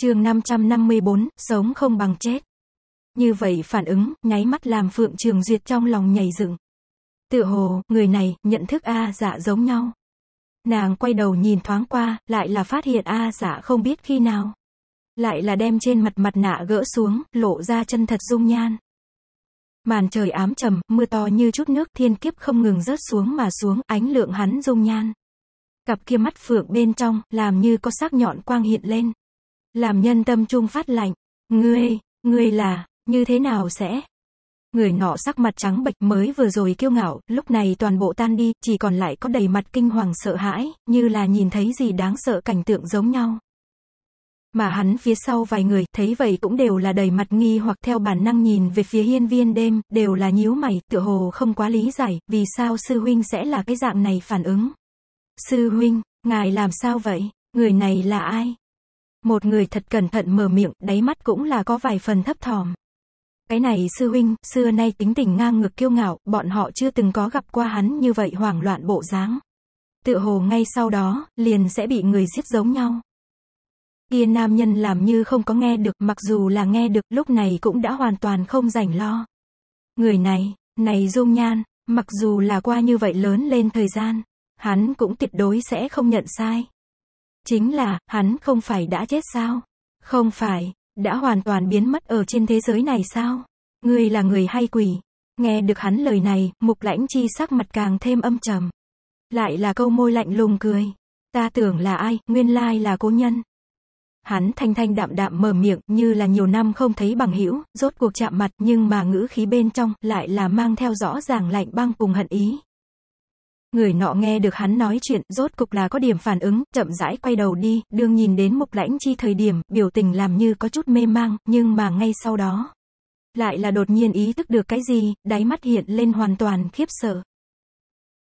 chương 554, sống không bằng chết. Như vậy phản ứng, nháy mắt làm Phượng Trường Duyệt trong lòng nhảy dựng. Tự hồ, người này, nhận thức A dạ giống nhau. Nàng quay đầu nhìn thoáng qua, lại là phát hiện A dạ không biết khi nào. Lại là đem trên mặt mặt nạ gỡ xuống, lộ ra chân thật dung nhan. Màn trời ám trầm, mưa to như chút nước thiên kiếp không ngừng rớt xuống mà xuống, ánh lượng hắn dung nhan. Cặp kia mắt phượng bên trong, làm như có sắc nhọn quang hiện lên làm nhân tâm trung phát lạnh. Ngươi, ngươi là, như thế nào sẽ? Người nọ sắc mặt trắng bệch mới vừa rồi kiêu ngạo, lúc này toàn bộ tan đi, chỉ còn lại có đầy mặt kinh hoàng sợ hãi, như là nhìn thấy gì đáng sợ cảnh tượng giống nhau. Mà hắn phía sau vài người, thấy vậy cũng đều là đầy mặt nghi hoặc theo bản năng nhìn về phía hiên viên đêm, đều là nhíu mày, tựa hồ không quá lý giải, vì sao sư huynh sẽ là cái dạng này phản ứng. Sư huynh, ngài làm sao vậy? Người này là ai? Một người thật cẩn thận mở miệng, đáy mắt cũng là có vài phần thấp thòm. Cái này sư huynh, xưa nay tính tình ngang ngược kiêu ngạo, bọn họ chưa từng có gặp qua hắn như vậy hoảng loạn bộ dáng. Tự hồ ngay sau đó, liền sẽ bị người giết giống nhau. Kia nam nhân làm như không có nghe được, mặc dù là nghe được, lúc này cũng đã hoàn toàn không rảnh lo. Người này, này dung nhan, mặc dù là qua như vậy lớn lên thời gian, hắn cũng tuyệt đối sẽ không nhận sai. Chính là, hắn không phải đã chết sao? Không phải, đã hoàn toàn biến mất ở trên thế giới này sao? Ngươi là người hay quỷ? Nghe được hắn lời này, mục lãnh chi sắc mặt càng thêm âm trầm. Lại là câu môi lạnh lùng cười. Ta tưởng là ai, nguyên lai là cố nhân. Hắn thanh thanh đạm đạm mở miệng như là nhiều năm không thấy bằng hữu rốt cuộc chạm mặt nhưng mà ngữ khí bên trong lại là mang theo rõ ràng lạnh băng cùng hận ý. Người nọ nghe được hắn nói chuyện, rốt cục là có điểm phản ứng, chậm rãi quay đầu đi, đương nhìn đến mục lãnh chi thời điểm, biểu tình làm như có chút mê mang, nhưng mà ngay sau đó. Lại là đột nhiên ý thức được cái gì, đáy mắt hiện lên hoàn toàn khiếp sợ.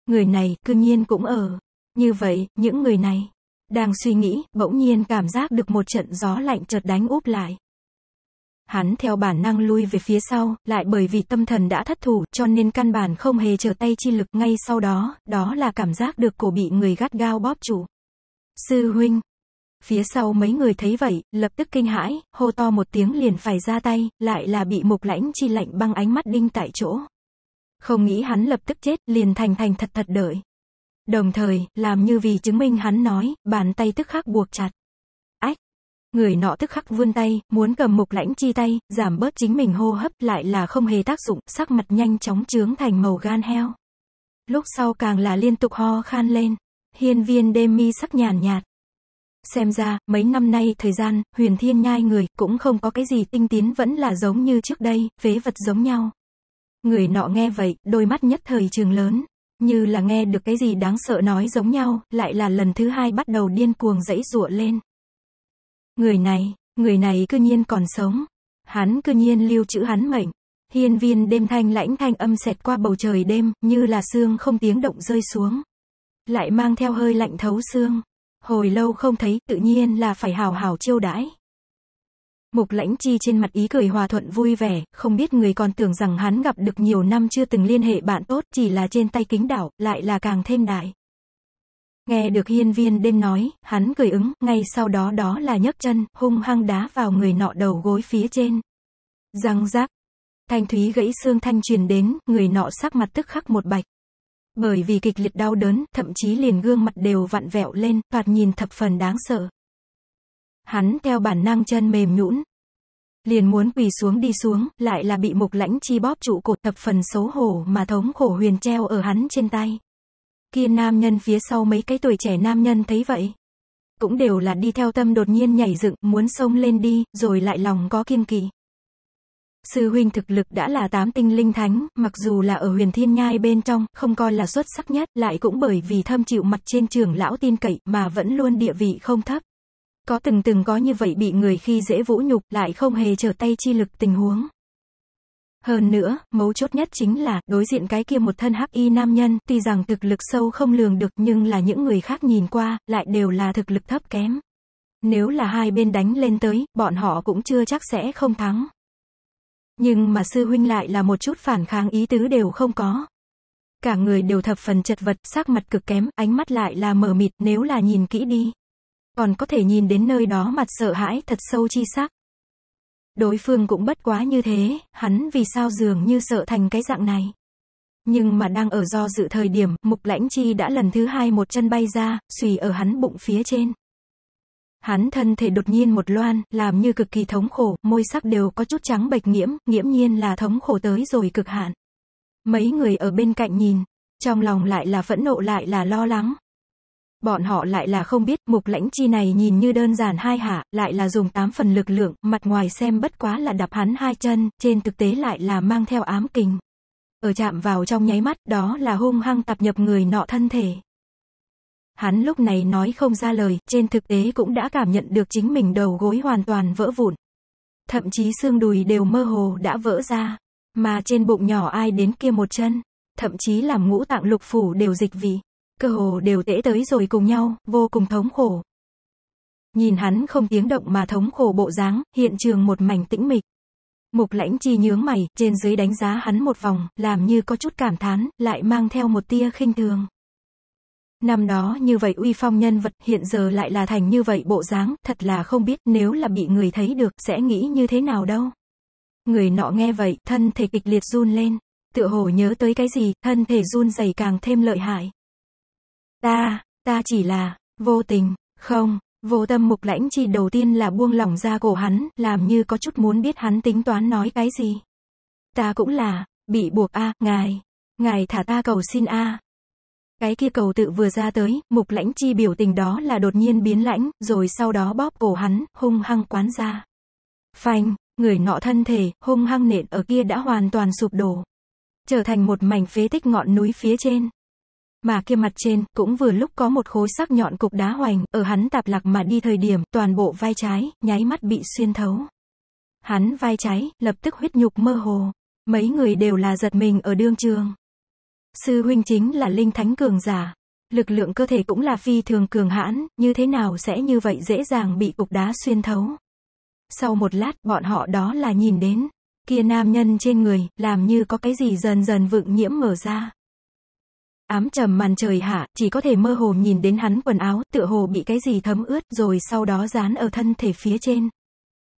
Người này, cương nhiên cũng ở. Như vậy, những người này, đang suy nghĩ, bỗng nhiên cảm giác được một trận gió lạnh chợt đánh úp lại. Hắn theo bản năng lui về phía sau, lại bởi vì tâm thần đã thất thủ, cho nên căn bản không hề trở tay chi lực. Ngay sau đó, đó là cảm giác được cổ bị người gắt gao bóp chủ. Sư huynh. Phía sau mấy người thấy vậy, lập tức kinh hãi, hô to một tiếng liền phải ra tay, lại là bị mục lãnh chi lạnh băng ánh mắt đinh tại chỗ. Không nghĩ hắn lập tức chết, liền thành thành thật thật đợi. Đồng thời, làm như vì chứng minh hắn nói, bàn tay tức khắc buộc chặt. Người nọ tức khắc vươn tay, muốn cầm mục lãnh chi tay, giảm bớt chính mình hô hấp lại là không hề tác dụng, sắc mặt nhanh chóng trướng thành màu gan heo. Lúc sau càng là liên tục ho khan lên. Hiên viên đêm mi sắc nhàn nhạt. Xem ra, mấy năm nay thời gian, huyền thiên nhai người, cũng không có cái gì tinh tiến vẫn là giống như trước đây, phế vật giống nhau. Người nọ nghe vậy, đôi mắt nhất thời trường lớn, như là nghe được cái gì đáng sợ nói giống nhau, lại là lần thứ hai bắt đầu điên cuồng dãy rụa lên. Người này, người này cư nhiên còn sống. Hắn cư nhiên lưu trữ hắn mệnh. Hiên viên đêm thanh lãnh thanh âm xẹt qua bầu trời đêm, như là xương không tiếng động rơi xuống. Lại mang theo hơi lạnh thấu xương. Hồi lâu không thấy, tự nhiên là phải hào hào chiêu đãi. Mục lãnh chi trên mặt ý cười hòa thuận vui vẻ, không biết người còn tưởng rằng hắn gặp được nhiều năm chưa từng liên hệ bạn tốt, chỉ là trên tay kính đảo, lại là càng thêm đại. Nghe được hiên viên đêm nói, hắn cười ứng, ngay sau đó đó là nhấc chân, hung hăng đá vào người nọ đầu gối phía trên. Răng rác. Thanh thúy gãy xương thanh truyền đến, người nọ sắc mặt tức khắc một bạch. Bởi vì kịch liệt đau đớn, thậm chí liền gương mặt đều vặn vẹo lên, thoạt nhìn thập phần đáng sợ. Hắn theo bản năng chân mềm nhũn, liền muốn quỳ xuống đi xuống, lại là bị mục lãnh chi bóp trụ cột thập phần xấu hổ mà thống khổ huyền treo ở hắn trên tay. Kia nam nhân phía sau mấy cái tuổi trẻ nam nhân thấy vậy. Cũng đều là đi theo tâm đột nhiên nhảy dựng, muốn sông lên đi, rồi lại lòng có kiên kỳ Sư huynh thực lực đã là tám tinh linh thánh, mặc dù là ở huyền thiên nhai bên trong, không coi là xuất sắc nhất, lại cũng bởi vì thâm chịu mặt trên trường lão tin cậy mà vẫn luôn địa vị không thấp. Có từng từng có như vậy bị người khi dễ vũ nhục lại không hề trở tay chi lực tình huống. Hơn nữa, mấu chốt nhất chính là, đối diện cái kia một thân hắc y nam nhân, tuy rằng thực lực sâu không lường được nhưng là những người khác nhìn qua, lại đều là thực lực thấp kém. Nếu là hai bên đánh lên tới, bọn họ cũng chưa chắc sẽ không thắng. Nhưng mà sư huynh lại là một chút phản kháng ý tứ đều không có. Cả người đều thập phần chật vật, sắc mặt cực kém, ánh mắt lại là mờ mịt nếu là nhìn kỹ đi. Còn có thể nhìn đến nơi đó mặt sợ hãi thật sâu chi sắc. Đối phương cũng bất quá như thế, hắn vì sao dường như sợ thành cái dạng này. Nhưng mà đang ở do dự thời điểm, mục lãnh chi đã lần thứ hai một chân bay ra, xùy ở hắn bụng phía trên. Hắn thân thể đột nhiên một loan, làm như cực kỳ thống khổ, môi sắc đều có chút trắng bệch nghiễm, nghiễm nhiên là thống khổ tới rồi cực hạn. Mấy người ở bên cạnh nhìn, trong lòng lại là phẫn nộ lại là lo lắng, bọn họ lại là không biết, mục lãnh chi này nhìn như đơn giản hai hạ, lại là dùng tám phần lực lượng, mặt ngoài xem bất quá là đập hắn hai chân, trên thực tế lại là mang theo ám kình. Ở chạm vào trong nháy mắt, đó là hung hăng tập nhập người nọ thân thể. Hắn lúc này nói không ra lời, trên thực tế cũng đã cảm nhận được chính mình đầu gối hoàn toàn vỡ vụn. Thậm chí xương đùi đều mơ hồ đã vỡ ra, mà trên bụng nhỏ ai đến kia một chân, thậm chí làm ngũ tạng lục phủ đều dịch vị cơ hồ đều tễ tới rồi cùng nhau, vô cùng thống khổ. Nhìn hắn không tiếng động mà thống khổ bộ dáng, hiện trường một mảnh tĩnh mịch. Mục lãnh chi nhướng mày, trên dưới đánh giá hắn một vòng, làm như có chút cảm thán, lại mang theo một tia khinh thường. Năm đó như vậy uy phong nhân vật hiện giờ lại là thành như vậy bộ dáng, thật là không biết nếu là bị người thấy được sẽ nghĩ như thế nào đâu. Người nọ nghe vậy, thân thể kịch liệt run lên, tựa hồ nhớ tới cái gì, thân thể run rẩy càng thêm lợi hại. Ta, ta chỉ là, vô tình, không, vô tâm mục lãnh chi đầu tiên là buông lỏng ra cổ hắn, làm như có chút muốn biết hắn tính toán nói cái gì. Ta cũng là, bị buộc a ngài, ngài thả ta cầu xin a Cái kia cầu tự vừa ra tới, mục lãnh chi biểu tình đó là đột nhiên biến lãnh, rồi sau đó bóp cổ hắn, hung hăng quán ra. Phanh, người nọ thân thể, hung hăng nện ở kia đã hoàn toàn sụp đổ. Trở thành một mảnh phế tích ngọn núi phía trên mà kia mặt trên, cũng vừa lúc có một khối sắc nhọn cục đá hoành, ở hắn tạp lạc mà đi thời điểm, toàn bộ vai trái, nháy mắt bị xuyên thấu. Hắn vai trái, lập tức huyết nhục mơ hồ. Mấy người đều là giật mình ở đương trường. Sư huynh chính là linh thánh cường giả. Lực lượng cơ thể cũng là phi thường cường hãn, như thế nào sẽ như vậy dễ dàng bị cục đá xuyên thấu. Sau một lát, bọn họ đó là nhìn đến. Kia nam nhân trên người, làm như có cái gì dần dần vựng nhiễm mở ra ám trầm màn trời hạ, chỉ có thể mơ hồ nhìn đến hắn quần áo, tựa hồ bị cái gì thấm ướt, rồi sau đó dán ở thân thể phía trên.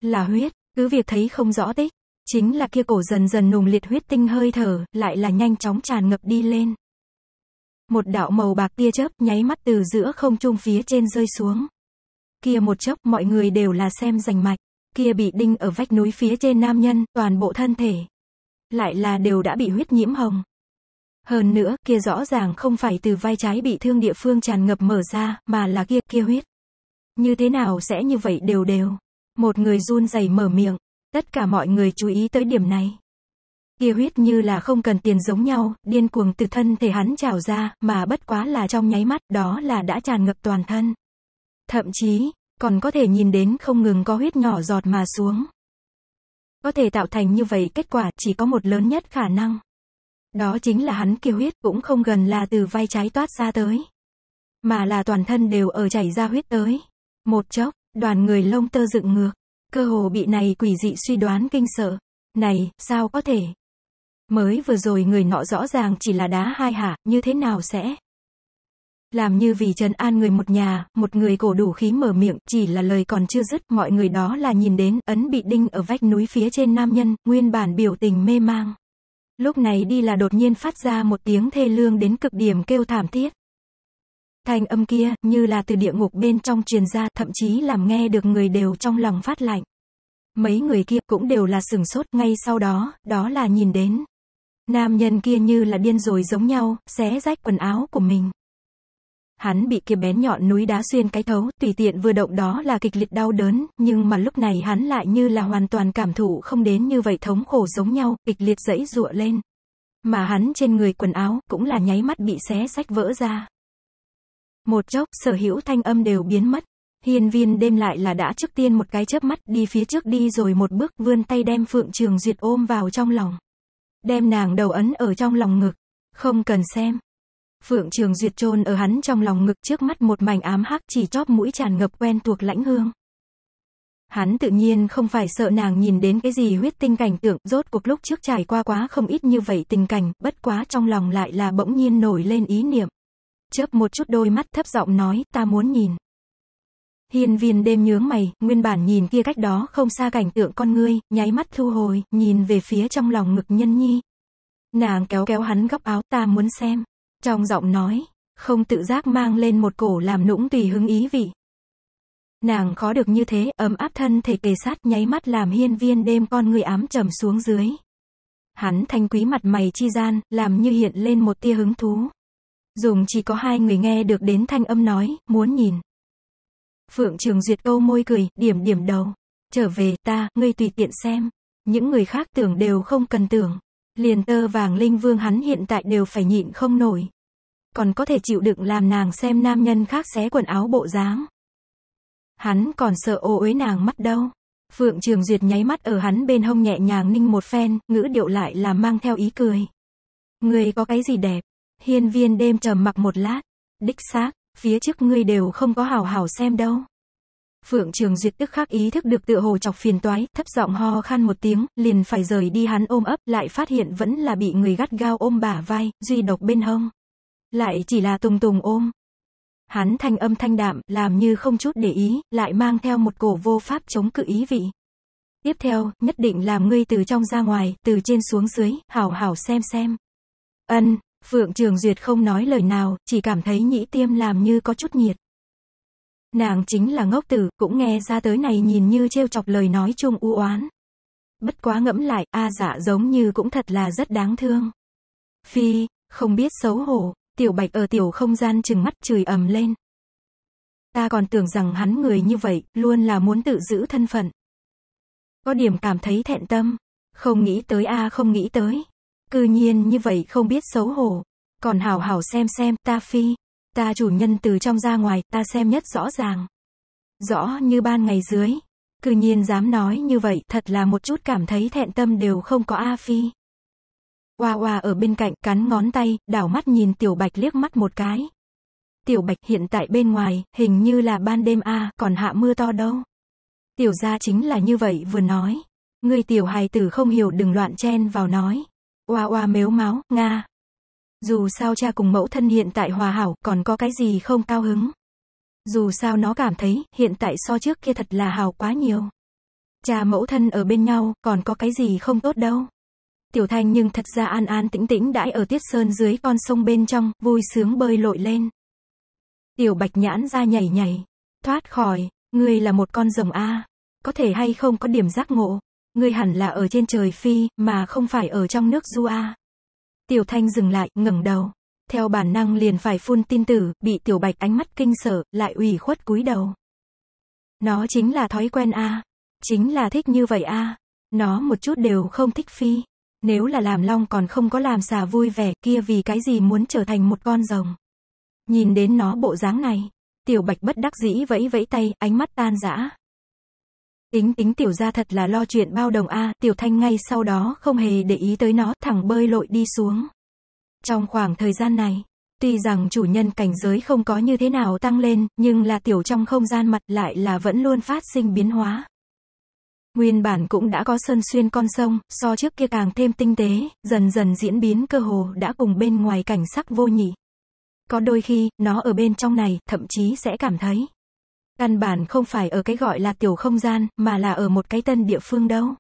Là huyết, cứ việc thấy không rõ tích, chính là kia cổ dần dần nùng liệt huyết tinh hơi thở, lại là nhanh chóng tràn ngập đi lên. Một đạo màu bạc tia chớp nháy mắt từ giữa không trung phía trên rơi xuống. Kia một chốc mọi người đều là xem rành mạch, kia bị đinh ở vách núi phía trên nam nhân, toàn bộ thân thể. Lại là đều đã bị huyết nhiễm hồng. Hơn nữa, kia rõ ràng không phải từ vai trái bị thương địa phương tràn ngập mở ra, mà là kia, kia huyết. Như thế nào sẽ như vậy đều đều. Một người run rẩy mở miệng. Tất cả mọi người chú ý tới điểm này. Kia huyết như là không cần tiền giống nhau, điên cuồng từ thân thể hắn trào ra, mà bất quá là trong nháy mắt, đó là đã tràn ngập toàn thân. Thậm chí, còn có thể nhìn đến không ngừng có huyết nhỏ giọt mà xuống. Có thể tạo thành như vậy kết quả chỉ có một lớn nhất khả năng. Đó chính là hắn kiều huyết cũng không gần là từ vai trái toát ra tới. Mà là toàn thân đều ở chảy ra huyết tới. Một chốc, đoàn người lông tơ dựng ngược. Cơ hồ bị này quỷ dị suy đoán kinh sợ. Này, sao có thể? Mới vừa rồi người nọ rõ ràng chỉ là đá hai hạ, như thế nào sẽ? Làm như vì trần an người một nhà, một người cổ đủ khí mở miệng, chỉ là lời còn chưa dứt, mọi người đó là nhìn đến, ấn bị đinh ở vách núi phía trên nam nhân, nguyên bản biểu tình mê mang. Lúc này đi là đột nhiên phát ra một tiếng thê lương đến cực điểm kêu thảm thiết. Thanh âm kia, như là từ địa ngục bên trong truyền ra, thậm chí làm nghe được người đều trong lòng phát lạnh. Mấy người kia cũng đều là sừng sốt ngay sau đó, đó là nhìn đến. Nam nhân kia như là điên rồi giống nhau, xé rách quần áo của mình hắn bị kia bén nhọn núi đá xuyên cái thấu, tùy tiện vừa động đó là kịch liệt đau đớn, nhưng mà lúc này hắn lại như là hoàn toàn cảm thụ không đến như vậy thống khổ giống nhau, kịch liệt dẫy rụa lên. Mà hắn trên người quần áo, cũng là nháy mắt bị xé sách vỡ ra. Một chốc, sở hữu thanh âm đều biến mất. Hiên viên đêm lại là đã trước tiên một cái chớp mắt đi phía trước đi rồi một bước vươn tay đem Phượng Trường Duyệt ôm vào trong lòng. Đem nàng đầu ấn ở trong lòng ngực. Không cần xem, Phượng Trường Duyệt chôn ở hắn trong lòng ngực trước mắt một mảnh ám hắc chỉ chóp mũi tràn ngập quen thuộc lãnh hương. Hắn tự nhiên không phải sợ nàng nhìn đến cái gì huyết tinh cảnh tượng, rốt cuộc lúc trước trải qua quá không ít như vậy tình cảnh, bất quá trong lòng lại là bỗng nhiên nổi lên ý niệm. Chớp một chút đôi mắt thấp giọng nói, ta muốn nhìn. Hiền viên đêm nhướng mày, nguyên bản nhìn kia cách đó không xa cảnh tượng con ngươi, nháy mắt thu hồi, nhìn về phía trong lòng ngực nhân nhi. Nàng kéo kéo hắn góc áo, ta muốn xem. Trong giọng nói, không tự giác mang lên một cổ làm nũng tùy hứng ý vị. Nàng khó được như thế, ấm áp thân thể kề sát nháy mắt làm hiên viên đêm con người ám trầm xuống dưới. Hắn thanh quý mặt mày chi gian, làm như hiện lên một tia hứng thú. Dùng chỉ có hai người nghe được đến thanh âm nói, muốn nhìn. Phượng Trường Duyệt câu môi cười, điểm điểm đầu. Trở về, ta, ngươi tùy tiện xem. Những người khác tưởng đều không cần tưởng. Liền tơ vàng linh vương hắn hiện tại đều phải nhịn không nổi còn có thể chịu đựng làm nàng xem nam nhân khác xé quần áo bộ dáng. Hắn còn sợ ô uế nàng mắt đâu. Phượng Trường Duyệt nháy mắt ở hắn bên hông nhẹ nhàng ninh một phen, ngữ điệu lại là mang theo ý cười. Người có cái gì đẹp? Hiên viên đêm trầm mặc một lát. Đích xác, phía trước ngươi đều không có hào hào xem đâu. Phượng Trường Duyệt tức khắc ý thức được tựa hồ chọc phiền toái, thấp giọng ho khan một tiếng, liền phải rời đi hắn ôm ấp, lại phát hiện vẫn là bị người gắt gao ôm bả vai, duy độc bên hông. Lại chỉ là tùng tùng ôm. Hắn thanh âm thanh đạm, làm như không chút để ý, lại mang theo một cổ vô pháp chống cự ý vị. Tiếp theo, nhất định làm ngươi từ trong ra ngoài, từ trên xuống dưới, hảo hảo xem xem. Ân, Phượng Trường Duyệt không nói lời nào, chỉ cảm thấy nhĩ tiêm làm như có chút nhiệt. Nàng chính là ngốc tử, cũng nghe ra tới này nhìn như trêu chọc lời nói chung u oán. Bất quá ngẫm lại, a à dạ giống như cũng thật là rất đáng thương. Phi, không biết xấu hổ. Tiểu Bạch ở tiểu không gian chừng mắt chửi ầm lên. Ta còn tưởng rằng hắn người như vậy, luôn là muốn tự giữ thân phận. Có điểm cảm thấy thẹn tâm. Không nghĩ tới a không nghĩ tới. Cư nhiên như vậy không biết xấu hổ. Còn hào hào xem xem, ta phi. Ta chủ nhân từ trong ra ngoài, ta xem nhất rõ ràng. Rõ như ban ngày dưới. Cư nhiên dám nói như vậy, thật là một chút cảm thấy thẹn tâm đều không có A Phi. Oa oa ở bên cạnh cắn ngón tay, đảo mắt nhìn Tiểu Bạch liếc mắt một cái. Tiểu Bạch hiện tại bên ngoài, hình như là ban đêm a, còn hạ mưa to đâu. Tiểu gia chính là như vậy vừa nói. Người tiểu hài tử không hiểu đừng loạn chen vào nói. Oa oa mếu máu, nga. Dù sao cha cùng mẫu thân hiện tại hòa hảo, còn có cái gì không cao hứng. Dù sao nó cảm thấy, hiện tại so trước kia thật là hào quá nhiều. Cha mẫu thân ở bên nhau, còn có cái gì không tốt đâu. Tiểu Thanh nhưng thật ra an an tĩnh tĩnh đãi ở Tiết Sơn dưới con sông bên trong, vui sướng bơi lội lên. Tiểu Bạch Nhãn ra nhảy nhảy, thoát khỏi, ngươi là một con rồng A, có thể hay không có điểm giác ngộ, ngươi hẳn là ở trên trời phi, mà không phải ở trong nước du A. Tiểu Thanh dừng lại, ngẩng đầu, theo bản năng liền phải phun tin tử, bị Tiểu Bạch ánh mắt kinh sợ, lại ủy khuất cúi đầu. Nó chính là thói quen A, chính là thích như vậy A, nó một chút đều không thích phi. Nếu là làm long còn không có làm xà vui vẻ kia vì cái gì muốn trở thành một con rồng. Nhìn đến nó bộ dáng này, tiểu bạch bất đắc dĩ vẫy vẫy tay, ánh mắt tan rã. Tính tính tiểu ra thật là lo chuyện bao đồng a tiểu thanh ngay sau đó không hề để ý tới nó thẳng bơi lội đi xuống. Trong khoảng thời gian này, tuy rằng chủ nhân cảnh giới không có như thế nào tăng lên, nhưng là tiểu trong không gian mặt lại là vẫn luôn phát sinh biến hóa. Nguyên bản cũng đã có sân xuyên con sông, so trước kia càng thêm tinh tế, dần dần diễn biến cơ hồ đã cùng bên ngoài cảnh sắc vô nhị. Có đôi khi, nó ở bên trong này, thậm chí sẽ cảm thấy. Căn bản không phải ở cái gọi là tiểu không gian, mà là ở một cái tân địa phương đâu.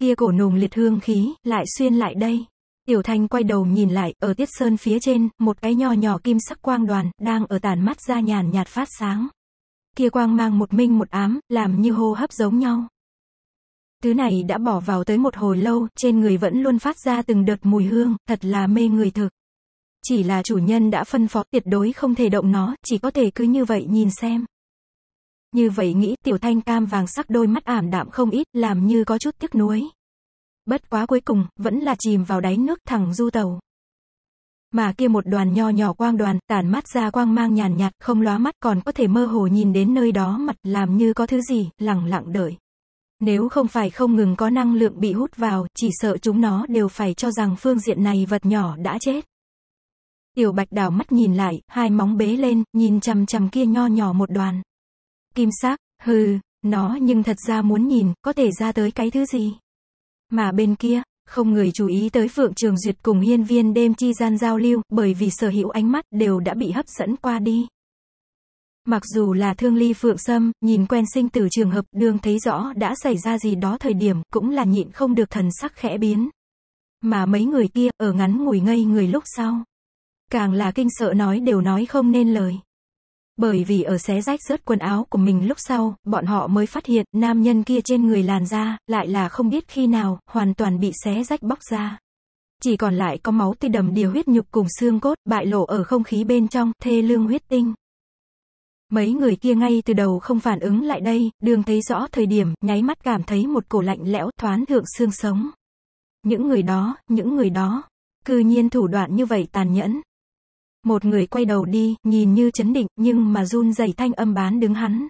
Kia cổ nùng liệt hương khí, lại xuyên lại đây. Tiểu thanh quay đầu nhìn lại, ở tiết sơn phía trên, một cái nho nhỏ kim sắc quang đoàn, đang ở tàn mắt ra nhàn nhạt phát sáng. Kia quang mang một minh một ám, làm như hô hấp giống nhau. Thứ này đã bỏ vào tới một hồi lâu, trên người vẫn luôn phát ra từng đợt mùi hương, thật là mê người thực. Chỉ là chủ nhân đã phân phó tuyệt đối không thể động nó, chỉ có thể cứ như vậy nhìn xem. Như vậy nghĩ tiểu thanh cam vàng sắc đôi mắt ảm đạm không ít, làm như có chút tiếc nuối. Bất quá cuối cùng, vẫn là chìm vào đáy nước thẳng du tàu. Mà kia một đoàn nho nhỏ quang đoàn, tản mắt ra quang mang nhàn nhạt, không lóa mắt còn có thể mơ hồ nhìn đến nơi đó mặt, làm như có thứ gì, lặng lặng đợi. Nếu không phải không ngừng có năng lượng bị hút vào, chỉ sợ chúng nó đều phải cho rằng phương diện này vật nhỏ đã chết. Tiểu bạch đảo mắt nhìn lại, hai móng bế lên, nhìn chằm chằm kia nho nhỏ một đoàn. Kim sắc, hừ, nó nhưng thật ra muốn nhìn, có thể ra tới cái thứ gì. Mà bên kia, không người chú ý tới Phượng Trường Duyệt cùng hiên viên đêm chi gian giao lưu, bởi vì sở hữu ánh mắt đều đã bị hấp dẫn qua đi. Mặc dù là thương ly phượng sâm, nhìn quen sinh tử trường hợp đương thấy rõ đã xảy ra gì đó thời điểm, cũng là nhịn không được thần sắc khẽ biến. Mà mấy người kia, ở ngắn ngủi ngây người lúc sau. Càng là kinh sợ nói đều nói không nên lời. Bởi vì ở xé rách rớt quần áo của mình lúc sau, bọn họ mới phát hiện, nam nhân kia trên người làn da, lại là không biết khi nào, hoàn toàn bị xé rách bóc ra. Chỉ còn lại có máu tươi đầm đìa huyết nhục cùng xương cốt, bại lộ ở không khí bên trong, thê lương huyết tinh. Mấy người kia ngay từ đầu không phản ứng lại đây, đường thấy rõ thời điểm, nháy mắt cảm thấy một cổ lạnh lẽo thoán thượng xương sống. Những người đó, những người đó, cư nhiên thủ đoạn như vậy tàn nhẫn. Một người quay đầu đi, nhìn như chấn định, nhưng mà run dày thanh âm bán đứng hắn.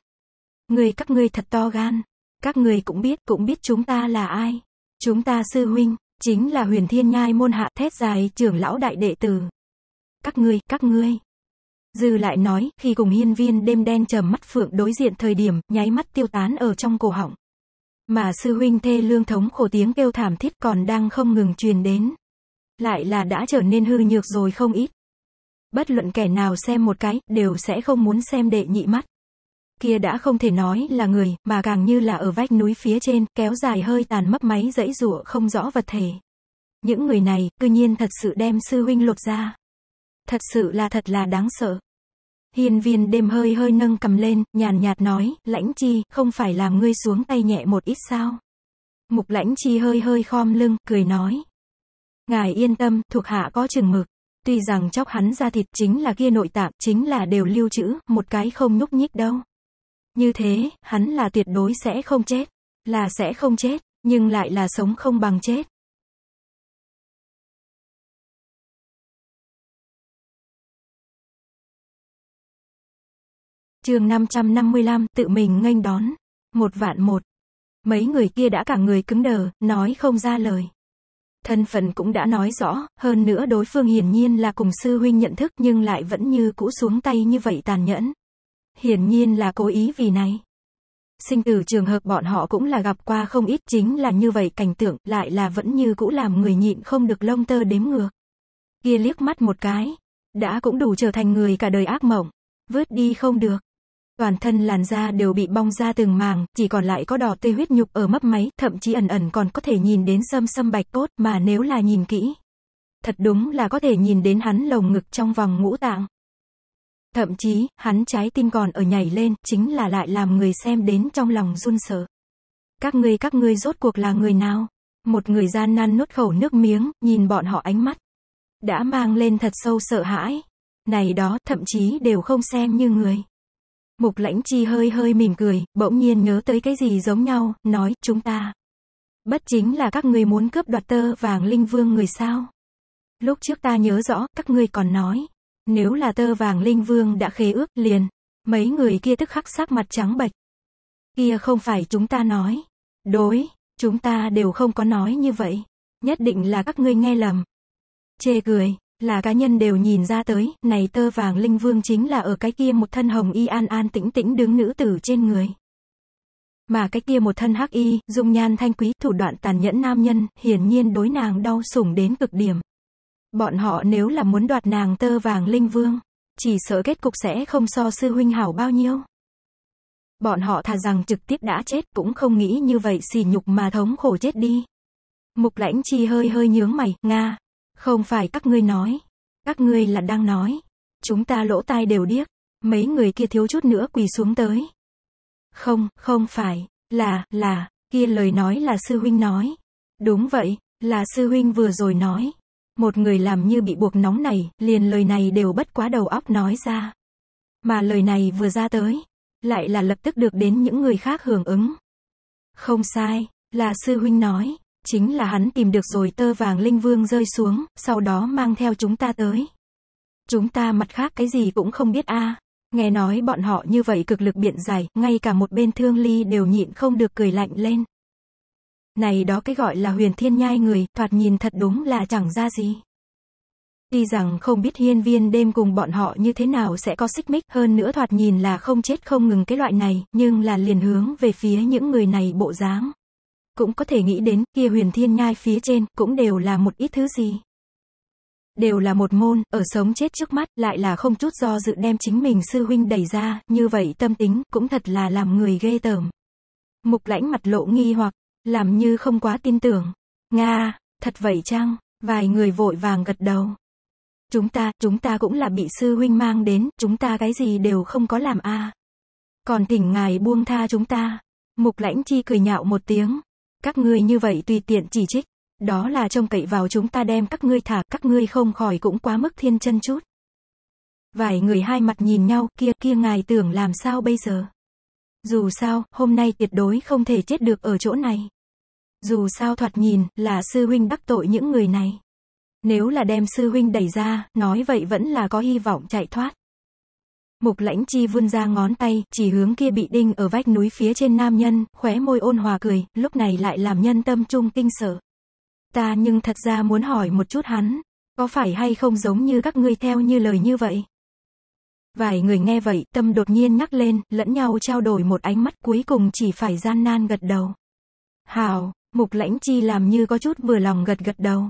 Người các ngươi thật to gan. Các người cũng biết, cũng biết chúng ta là ai. Chúng ta sư huynh, chính là huyền thiên nhai môn hạ thét dài trưởng lão đại đệ tử. Các ngươi, các ngươi, Dư lại nói, khi cùng hiên viên đêm đen trầm mắt phượng đối diện thời điểm, nháy mắt tiêu tán ở trong cổ họng. Mà sư huynh thê lương thống khổ tiếng kêu thảm thiết còn đang không ngừng truyền đến. Lại là đã trở nên hư nhược rồi không ít. Bất luận kẻ nào xem một cái, đều sẽ không muốn xem đệ nhị mắt. Kia đã không thể nói là người, mà càng như là ở vách núi phía trên, kéo dài hơi tàn mấp máy dãy rụa không rõ vật thể. Những người này, cư nhiên thật sự đem sư huynh lột ra. Thật sự là thật là đáng sợ. Hiên viên đêm hơi hơi nâng cầm lên, nhàn nhạt nói, lãnh chi, không phải làm ngươi xuống tay nhẹ một ít sao. Mục lãnh chi hơi hơi khom lưng, cười nói. Ngài yên tâm, thuộc hạ có chừng mực. Tuy rằng chóc hắn ra thịt chính là kia nội tạng, chính là đều lưu trữ, một cái không nhúc nhích đâu. Như thế, hắn là tuyệt đối sẽ không chết. Là sẽ không chết, nhưng lại là sống không bằng chết. chương 555, tự mình nghênh đón. Một vạn một. Mấy người kia đã cả người cứng đờ, nói không ra lời. Thân phận cũng đã nói rõ, hơn nữa đối phương hiển nhiên là cùng sư huynh nhận thức nhưng lại vẫn như cũ xuống tay như vậy tàn nhẫn. Hiển nhiên là cố ý vì này. Sinh tử trường hợp bọn họ cũng là gặp qua không ít chính là như vậy cảnh tượng lại là vẫn như cũ làm người nhịn không được lông tơ đếm ngược. Kia liếc mắt một cái, đã cũng đủ trở thành người cả đời ác mộng, vứt đi không được. Toàn thân làn da đều bị bong ra từng màng, chỉ còn lại có đỏ tươi huyết nhục ở mấp máy, thậm chí ẩn ẩn còn có thể nhìn đến sâm sâm bạch cốt, mà nếu là nhìn kỹ. Thật đúng là có thể nhìn đến hắn lồng ngực trong vòng ngũ tạng. Thậm chí, hắn trái tim còn ở nhảy lên, chính là lại làm người xem đến trong lòng run sợ. Các ngươi các ngươi rốt cuộc là người nào? Một người gian nan nuốt khẩu nước miếng, nhìn bọn họ ánh mắt. Đã mang lên thật sâu sợ hãi. Này đó, thậm chí đều không xem như người. Mục lãnh chi hơi hơi mỉm cười, bỗng nhiên nhớ tới cái gì giống nhau, nói, chúng ta. Bất chính là các người muốn cướp đoạt tơ vàng linh vương người sao. Lúc trước ta nhớ rõ, các ngươi còn nói. Nếu là tơ vàng linh vương đã khế ước, liền. Mấy người kia tức khắc sắc mặt trắng bệch. Kia không phải chúng ta nói. Đối, chúng ta đều không có nói như vậy. Nhất định là các ngươi nghe lầm. Chê cười, là cá nhân đều nhìn ra tới, này tơ vàng linh vương chính là ở cái kia một thân hồng y an an tĩnh tĩnh đứng nữ tử trên người. Mà cái kia một thân hắc y, dung nhan thanh quý, thủ đoạn tàn nhẫn nam nhân, hiển nhiên đối nàng đau sủng đến cực điểm. Bọn họ nếu là muốn đoạt nàng tơ vàng linh vương, chỉ sợ kết cục sẽ không so sư huynh hảo bao nhiêu. Bọn họ thà rằng trực tiếp đã chết cũng không nghĩ như vậy xỉ nhục mà thống khổ chết đi. Mục lãnh chi hơi hơi nhướng mày, Nga, không phải các ngươi nói. Các ngươi là đang nói. Chúng ta lỗ tai đều điếc. Mấy người kia thiếu chút nữa quỳ xuống tới. Không, không phải. Là, là. Kia lời nói là sư huynh nói. Đúng vậy, là sư huynh vừa rồi nói. Một người làm như bị buộc nóng này, liền lời này đều bất quá đầu óc nói ra. Mà lời này vừa ra tới, lại là lập tức được đến những người khác hưởng ứng. Không sai, là sư huynh nói chính là hắn tìm được rồi tơ vàng linh vương rơi xuống, sau đó mang theo chúng ta tới. Chúng ta mặt khác cái gì cũng không biết a. Nghe nói bọn họ như vậy cực lực biện giải, ngay cả một bên thương ly đều nhịn không được cười lạnh lên. Này đó cái gọi là huyền thiên nhai người, thoạt nhìn thật đúng là chẳng ra gì. Tuy rằng không biết hiên viên đêm cùng bọn họ như thế nào sẽ có xích mích, hơn nữa thoạt nhìn là không chết không ngừng cái loại này, nhưng là liền hướng về phía những người này bộ dáng cũng có thể nghĩ đến kia huyền thiên nhai phía trên cũng đều là một ít thứ gì. Đều là một môn, ở sống chết trước mắt, lại là không chút do dự đem chính mình sư huynh đẩy ra, như vậy tâm tính, cũng thật là làm người ghê tởm. Mục lãnh mặt lộ nghi hoặc, làm như không quá tin tưởng. Nga, thật vậy chăng? Vài người vội vàng gật đầu. Chúng ta, chúng ta cũng là bị sư huynh mang đến, chúng ta cái gì đều không có làm a. À. Còn thỉnh ngài buông tha chúng ta. Mục lãnh chi cười nhạo một tiếng, các ngươi như vậy tùy tiện chỉ trích. Đó là trông cậy vào chúng ta đem các ngươi thả, các ngươi không khỏi cũng quá mức thiên chân chút. Vài người hai mặt nhìn nhau, kia kia ngài tưởng làm sao bây giờ. Dù sao, hôm nay tuyệt đối không thể chết được ở chỗ này. Dù sao thoạt nhìn, là sư huynh đắc tội những người này. Nếu là đem sư huynh đẩy ra, nói vậy vẫn là có hy vọng chạy thoát. Mục lãnh chi vươn ra ngón tay, chỉ hướng kia bị đinh ở vách núi phía trên nam nhân, khóe môi ôn hòa cười, lúc này lại làm nhân tâm trung kinh sợ. Ta nhưng thật ra muốn hỏi một chút hắn, có phải hay không giống như các ngươi theo như lời như vậy? Vài người nghe vậy, tâm đột nhiên nhắc lên, lẫn nhau trao đổi một ánh mắt cuối cùng chỉ phải gian nan gật đầu. hào mục lãnh chi làm như có chút vừa lòng gật gật đầu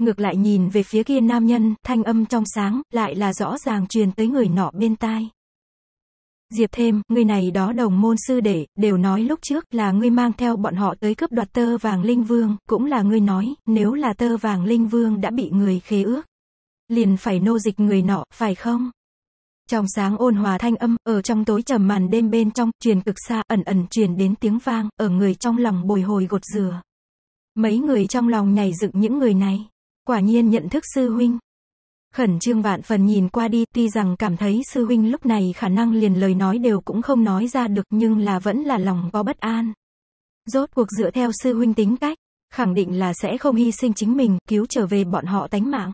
ngược lại nhìn về phía kia nam nhân, thanh âm trong sáng, lại là rõ ràng truyền tới người nọ bên tai. Diệp thêm, người này đó đồng môn sư đệ đều nói lúc trước là ngươi mang theo bọn họ tới cướp đoạt tơ vàng linh vương, cũng là ngươi nói, nếu là tơ vàng linh vương đã bị người khế ước, liền phải nô dịch người nọ, phải không? Trong sáng ôn hòa thanh âm, ở trong tối trầm màn đêm bên trong, truyền cực xa, ẩn ẩn truyền đến tiếng vang, ở người trong lòng bồi hồi gột rửa Mấy người trong lòng nhảy dựng những người này. Quả nhiên nhận thức sư huynh. Khẩn trương vạn phần nhìn qua đi, tuy rằng cảm thấy sư huynh lúc này khả năng liền lời nói đều cũng không nói ra được nhưng là vẫn là lòng có bất an. Rốt cuộc dựa theo sư huynh tính cách, khẳng định là sẽ không hy sinh chính mình, cứu trở về bọn họ tánh mạng.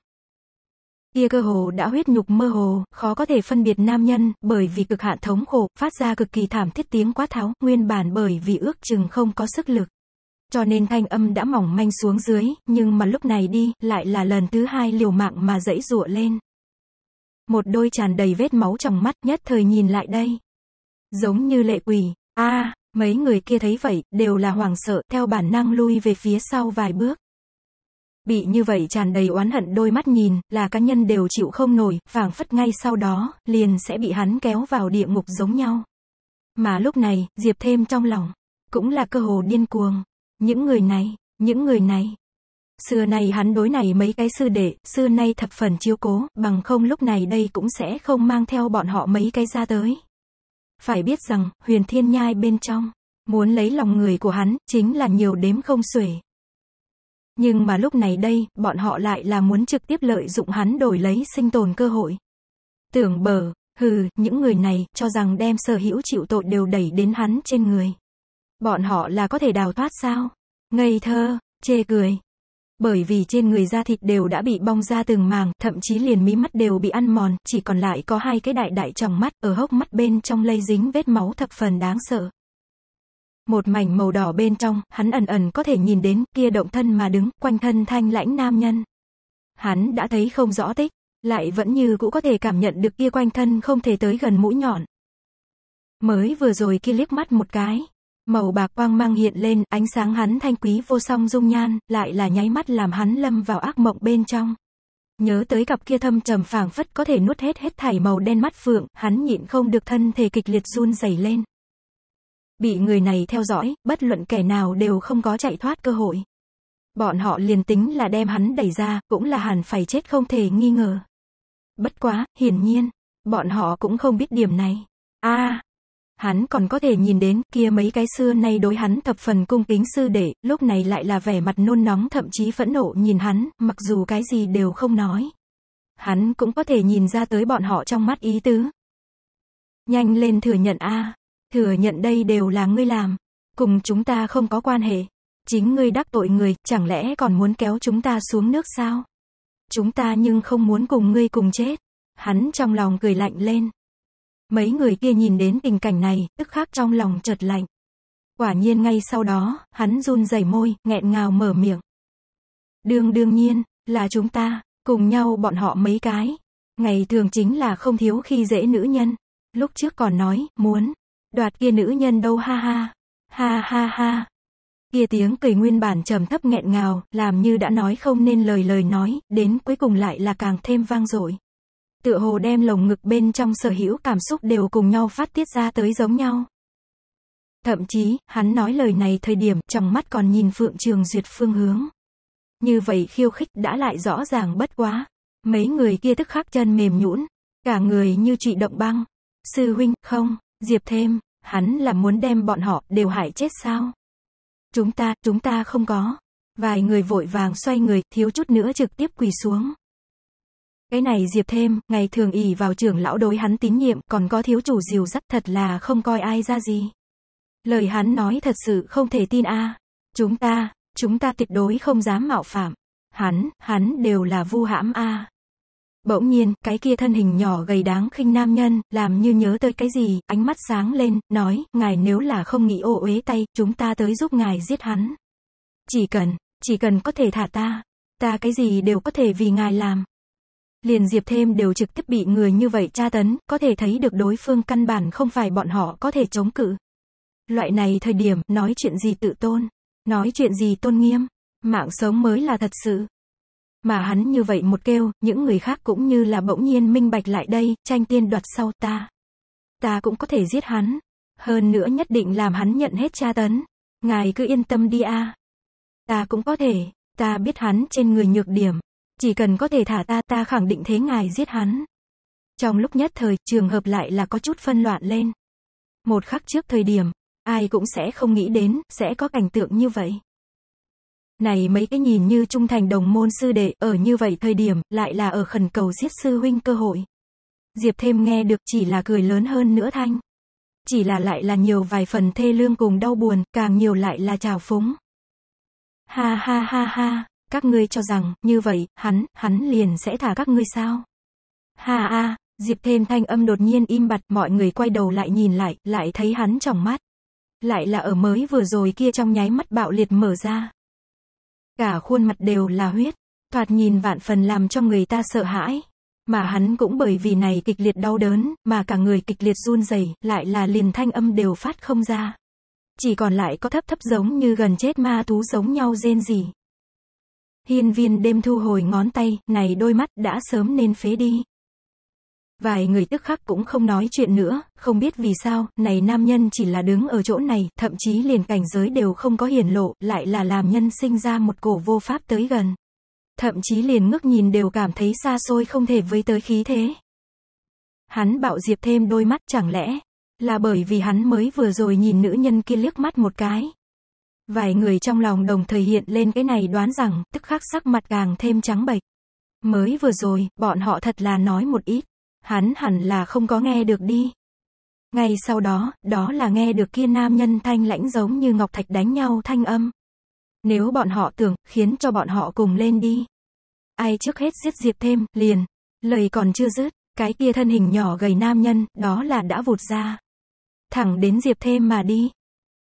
Kia cơ hồ đã huyết nhục mơ hồ, khó có thể phân biệt nam nhân, bởi vì cực hạn thống khổ, phát ra cực kỳ thảm thiết tiếng quá tháo, nguyên bản bởi vì ước chừng không có sức lực cho nên thanh âm đã mỏng manh xuống dưới, nhưng mà lúc này đi, lại là lần thứ hai liều mạng mà dãy rụa lên. Một đôi tràn đầy vết máu trong mắt nhất thời nhìn lại đây. Giống như lệ quỷ, a mấy người kia thấy vậy, đều là hoảng sợ, theo bản năng lui về phía sau vài bước. Bị như vậy tràn đầy oán hận đôi mắt nhìn, là cá nhân đều chịu không nổi, phảng phất ngay sau đó, liền sẽ bị hắn kéo vào địa ngục giống nhau. Mà lúc này, Diệp thêm trong lòng, cũng là cơ hồ điên cuồng. Những người này, những người này. Xưa nay hắn đối này mấy cái sư đệ, xưa nay thập phần chiếu cố, bằng không lúc này đây cũng sẽ không mang theo bọn họ mấy cái ra tới. Phải biết rằng, huyền thiên nhai bên trong, muốn lấy lòng người của hắn, chính là nhiều đếm không xuể. Nhưng mà lúc này đây, bọn họ lại là muốn trực tiếp lợi dụng hắn đổi lấy sinh tồn cơ hội. Tưởng bờ, hừ, những người này, cho rằng đem sở hữu chịu tội đều đẩy đến hắn trên người. Bọn họ là có thể đào thoát sao? Ngây thơ, chê cười. Bởi vì trên người da thịt đều đã bị bong ra từng màng, thậm chí liền mí mắt đều bị ăn mòn, chỉ còn lại có hai cái đại đại tròng mắt, ở hốc mắt bên trong lây dính vết máu thập phần đáng sợ. Một mảnh màu đỏ bên trong, hắn ẩn ẩn có thể nhìn đến, kia động thân mà đứng, quanh thân thanh lãnh nam nhân. Hắn đã thấy không rõ tích, lại vẫn như cũ có thể cảm nhận được kia quanh thân không thể tới gần mũi nhọn. Mới vừa rồi kia liếc mắt một cái, Màu bạc quang mang hiện lên, ánh sáng hắn thanh quý vô song dung nhan, lại là nháy mắt làm hắn lâm vào ác mộng bên trong. Nhớ tới cặp kia thâm trầm phảng phất có thể nuốt hết hết thảy màu đen mắt phượng, hắn nhịn không được thân thể kịch liệt run rẩy lên. Bị người này theo dõi, bất luận kẻ nào đều không có chạy thoát cơ hội. Bọn họ liền tính là đem hắn đẩy ra, cũng là hẳn phải chết không thể nghi ngờ. Bất quá, hiển nhiên, bọn họ cũng không biết điểm này. a à, hắn còn có thể nhìn đến kia mấy cái xưa nay đối hắn thập phần cung kính sư đệ, lúc này lại là vẻ mặt nôn nóng thậm chí phẫn nộ nhìn hắn, mặc dù cái gì đều không nói. Hắn cũng có thể nhìn ra tới bọn họ trong mắt ý tứ. Nhanh lên thừa nhận a thừa nhận đây đều là ngươi làm, cùng chúng ta không có quan hệ. Chính ngươi đắc tội người, chẳng lẽ còn muốn kéo chúng ta xuống nước sao? Chúng ta nhưng không muốn cùng ngươi cùng chết. Hắn trong lòng cười lạnh lên. Mấy người kia nhìn đến tình cảnh này, tức khắc trong lòng chợt lạnh. Quả nhiên ngay sau đó, hắn run rẩy môi, nghẹn ngào mở miệng. Đương đương nhiên, là chúng ta, cùng nhau bọn họ mấy cái. Ngày thường chính là không thiếu khi dễ nữ nhân. Lúc trước còn nói, muốn, đoạt kia nữ nhân đâu ha ha. Ha ha ha. Kia tiếng cười nguyên bản trầm thấp nghẹn ngào, làm như đã nói không nên lời lời nói, đến cuối cùng lại là càng thêm vang dội tựa hồ đem lồng ngực bên trong sở hữu cảm xúc đều cùng nhau phát tiết ra tới giống nhau. Thậm chí, hắn nói lời này thời điểm, trong mắt còn nhìn Phượng Trường Duyệt phương hướng. Như vậy khiêu khích đã lại rõ ràng bất quá. Mấy người kia tức khắc chân mềm nhũn, cả người như trị động băng. Sư huynh, không, Diệp thêm, hắn là muốn đem bọn họ đều hại chết sao? Chúng ta, chúng ta không có. Vài người vội vàng xoay người, thiếu chút nữa trực tiếp quỳ xuống. Cái này Diệp thêm, ngày thường ỉ vào trưởng lão đối hắn tín nhiệm, còn có thiếu chủ dìu dắt thật là không coi ai ra gì. Lời hắn nói thật sự không thể tin a. À. Chúng ta, chúng ta tuyệt đối không dám mạo phạm. Hắn, hắn đều là vu hãm a. À. Bỗng nhiên, cái kia thân hình nhỏ gầy đáng khinh nam nhân, làm như nhớ tới cái gì, ánh mắt sáng lên, nói, ngài nếu là không nghĩ ô uế tay, chúng ta tới giúp ngài giết hắn. Chỉ cần, chỉ cần có thể thả ta, ta cái gì đều có thể vì ngài làm liền Diệp Thêm đều trực tiếp bị người như vậy tra tấn, có thể thấy được đối phương căn bản không phải bọn họ có thể chống cự. Loại này thời điểm, nói chuyện gì tự tôn, nói chuyện gì tôn nghiêm, mạng sống mới là thật sự. Mà hắn như vậy một kêu, những người khác cũng như là bỗng nhiên minh bạch lại đây, tranh tiên đoạt sau ta. Ta cũng có thể giết hắn. Hơn nữa nhất định làm hắn nhận hết tra tấn. Ngài cứ yên tâm đi a. Ta cũng có thể, ta biết hắn trên người nhược điểm, chỉ cần có thể thả ta ta khẳng định thế ngài giết hắn. Trong lúc nhất thời, trường hợp lại là có chút phân loạn lên. Một khắc trước thời điểm, ai cũng sẽ không nghĩ đến, sẽ có cảnh tượng như vậy. Này mấy cái nhìn như trung thành đồng môn sư đệ, ở như vậy thời điểm, lại là ở khẩn cầu giết sư huynh cơ hội. Diệp thêm nghe được chỉ là cười lớn hơn nữa thanh. Chỉ là lại là nhiều vài phần thê lương cùng đau buồn, càng nhiều lại là trào phúng. Ha ha ha ha. Các ngươi cho rằng, như vậy, hắn, hắn liền sẽ thả các ngươi sao? Ha a, à, Diệp thêm thanh âm đột nhiên im bặt, mọi người quay đầu lại nhìn lại, lại thấy hắn trong mắt. Lại là ở mới vừa rồi kia trong nháy mắt bạo liệt mở ra. Cả khuôn mặt đều là huyết, thoạt nhìn vạn phần làm cho người ta sợ hãi. Mà hắn cũng bởi vì này kịch liệt đau đớn, mà cả người kịch liệt run rẩy lại là liền thanh âm đều phát không ra. Chỉ còn lại có thấp thấp giống như gần chết ma thú giống nhau rên rỉ. Hiên viên đêm thu hồi ngón tay, này đôi mắt đã sớm nên phế đi. Vài người tức khắc cũng không nói chuyện nữa, không biết vì sao, này nam nhân chỉ là đứng ở chỗ này, thậm chí liền cảnh giới đều không có hiển lộ, lại là làm nhân sinh ra một cổ vô pháp tới gần. Thậm chí liền ngước nhìn đều cảm thấy xa xôi không thể với tới khí thế. Hắn bạo diệp thêm đôi mắt chẳng lẽ, là bởi vì hắn mới vừa rồi nhìn nữ nhân kia liếc mắt một cái, Vài người trong lòng đồng thời hiện lên cái này đoán rằng, tức khắc sắc mặt càng thêm trắng bệch. Mới vừa rồi, bọn họ thật là nói một ít. Hắn hẳn là không có nghe được đi. Ngay sau đó, đó là nghe được kia nam nhân thanh lãnh giống như ngọc thạch đánh nhau thanh âm. Nếu bọn họ tưởng, khiến cho bọn họ cùng lên đi. Ai trước hết giết diệp thêm, liền. Lời còn chưa dứt, cái kia thân hình nhỏ gầy nam nhân, đó là đã vụt ra. Thẳng đến diệp thêm mà đi.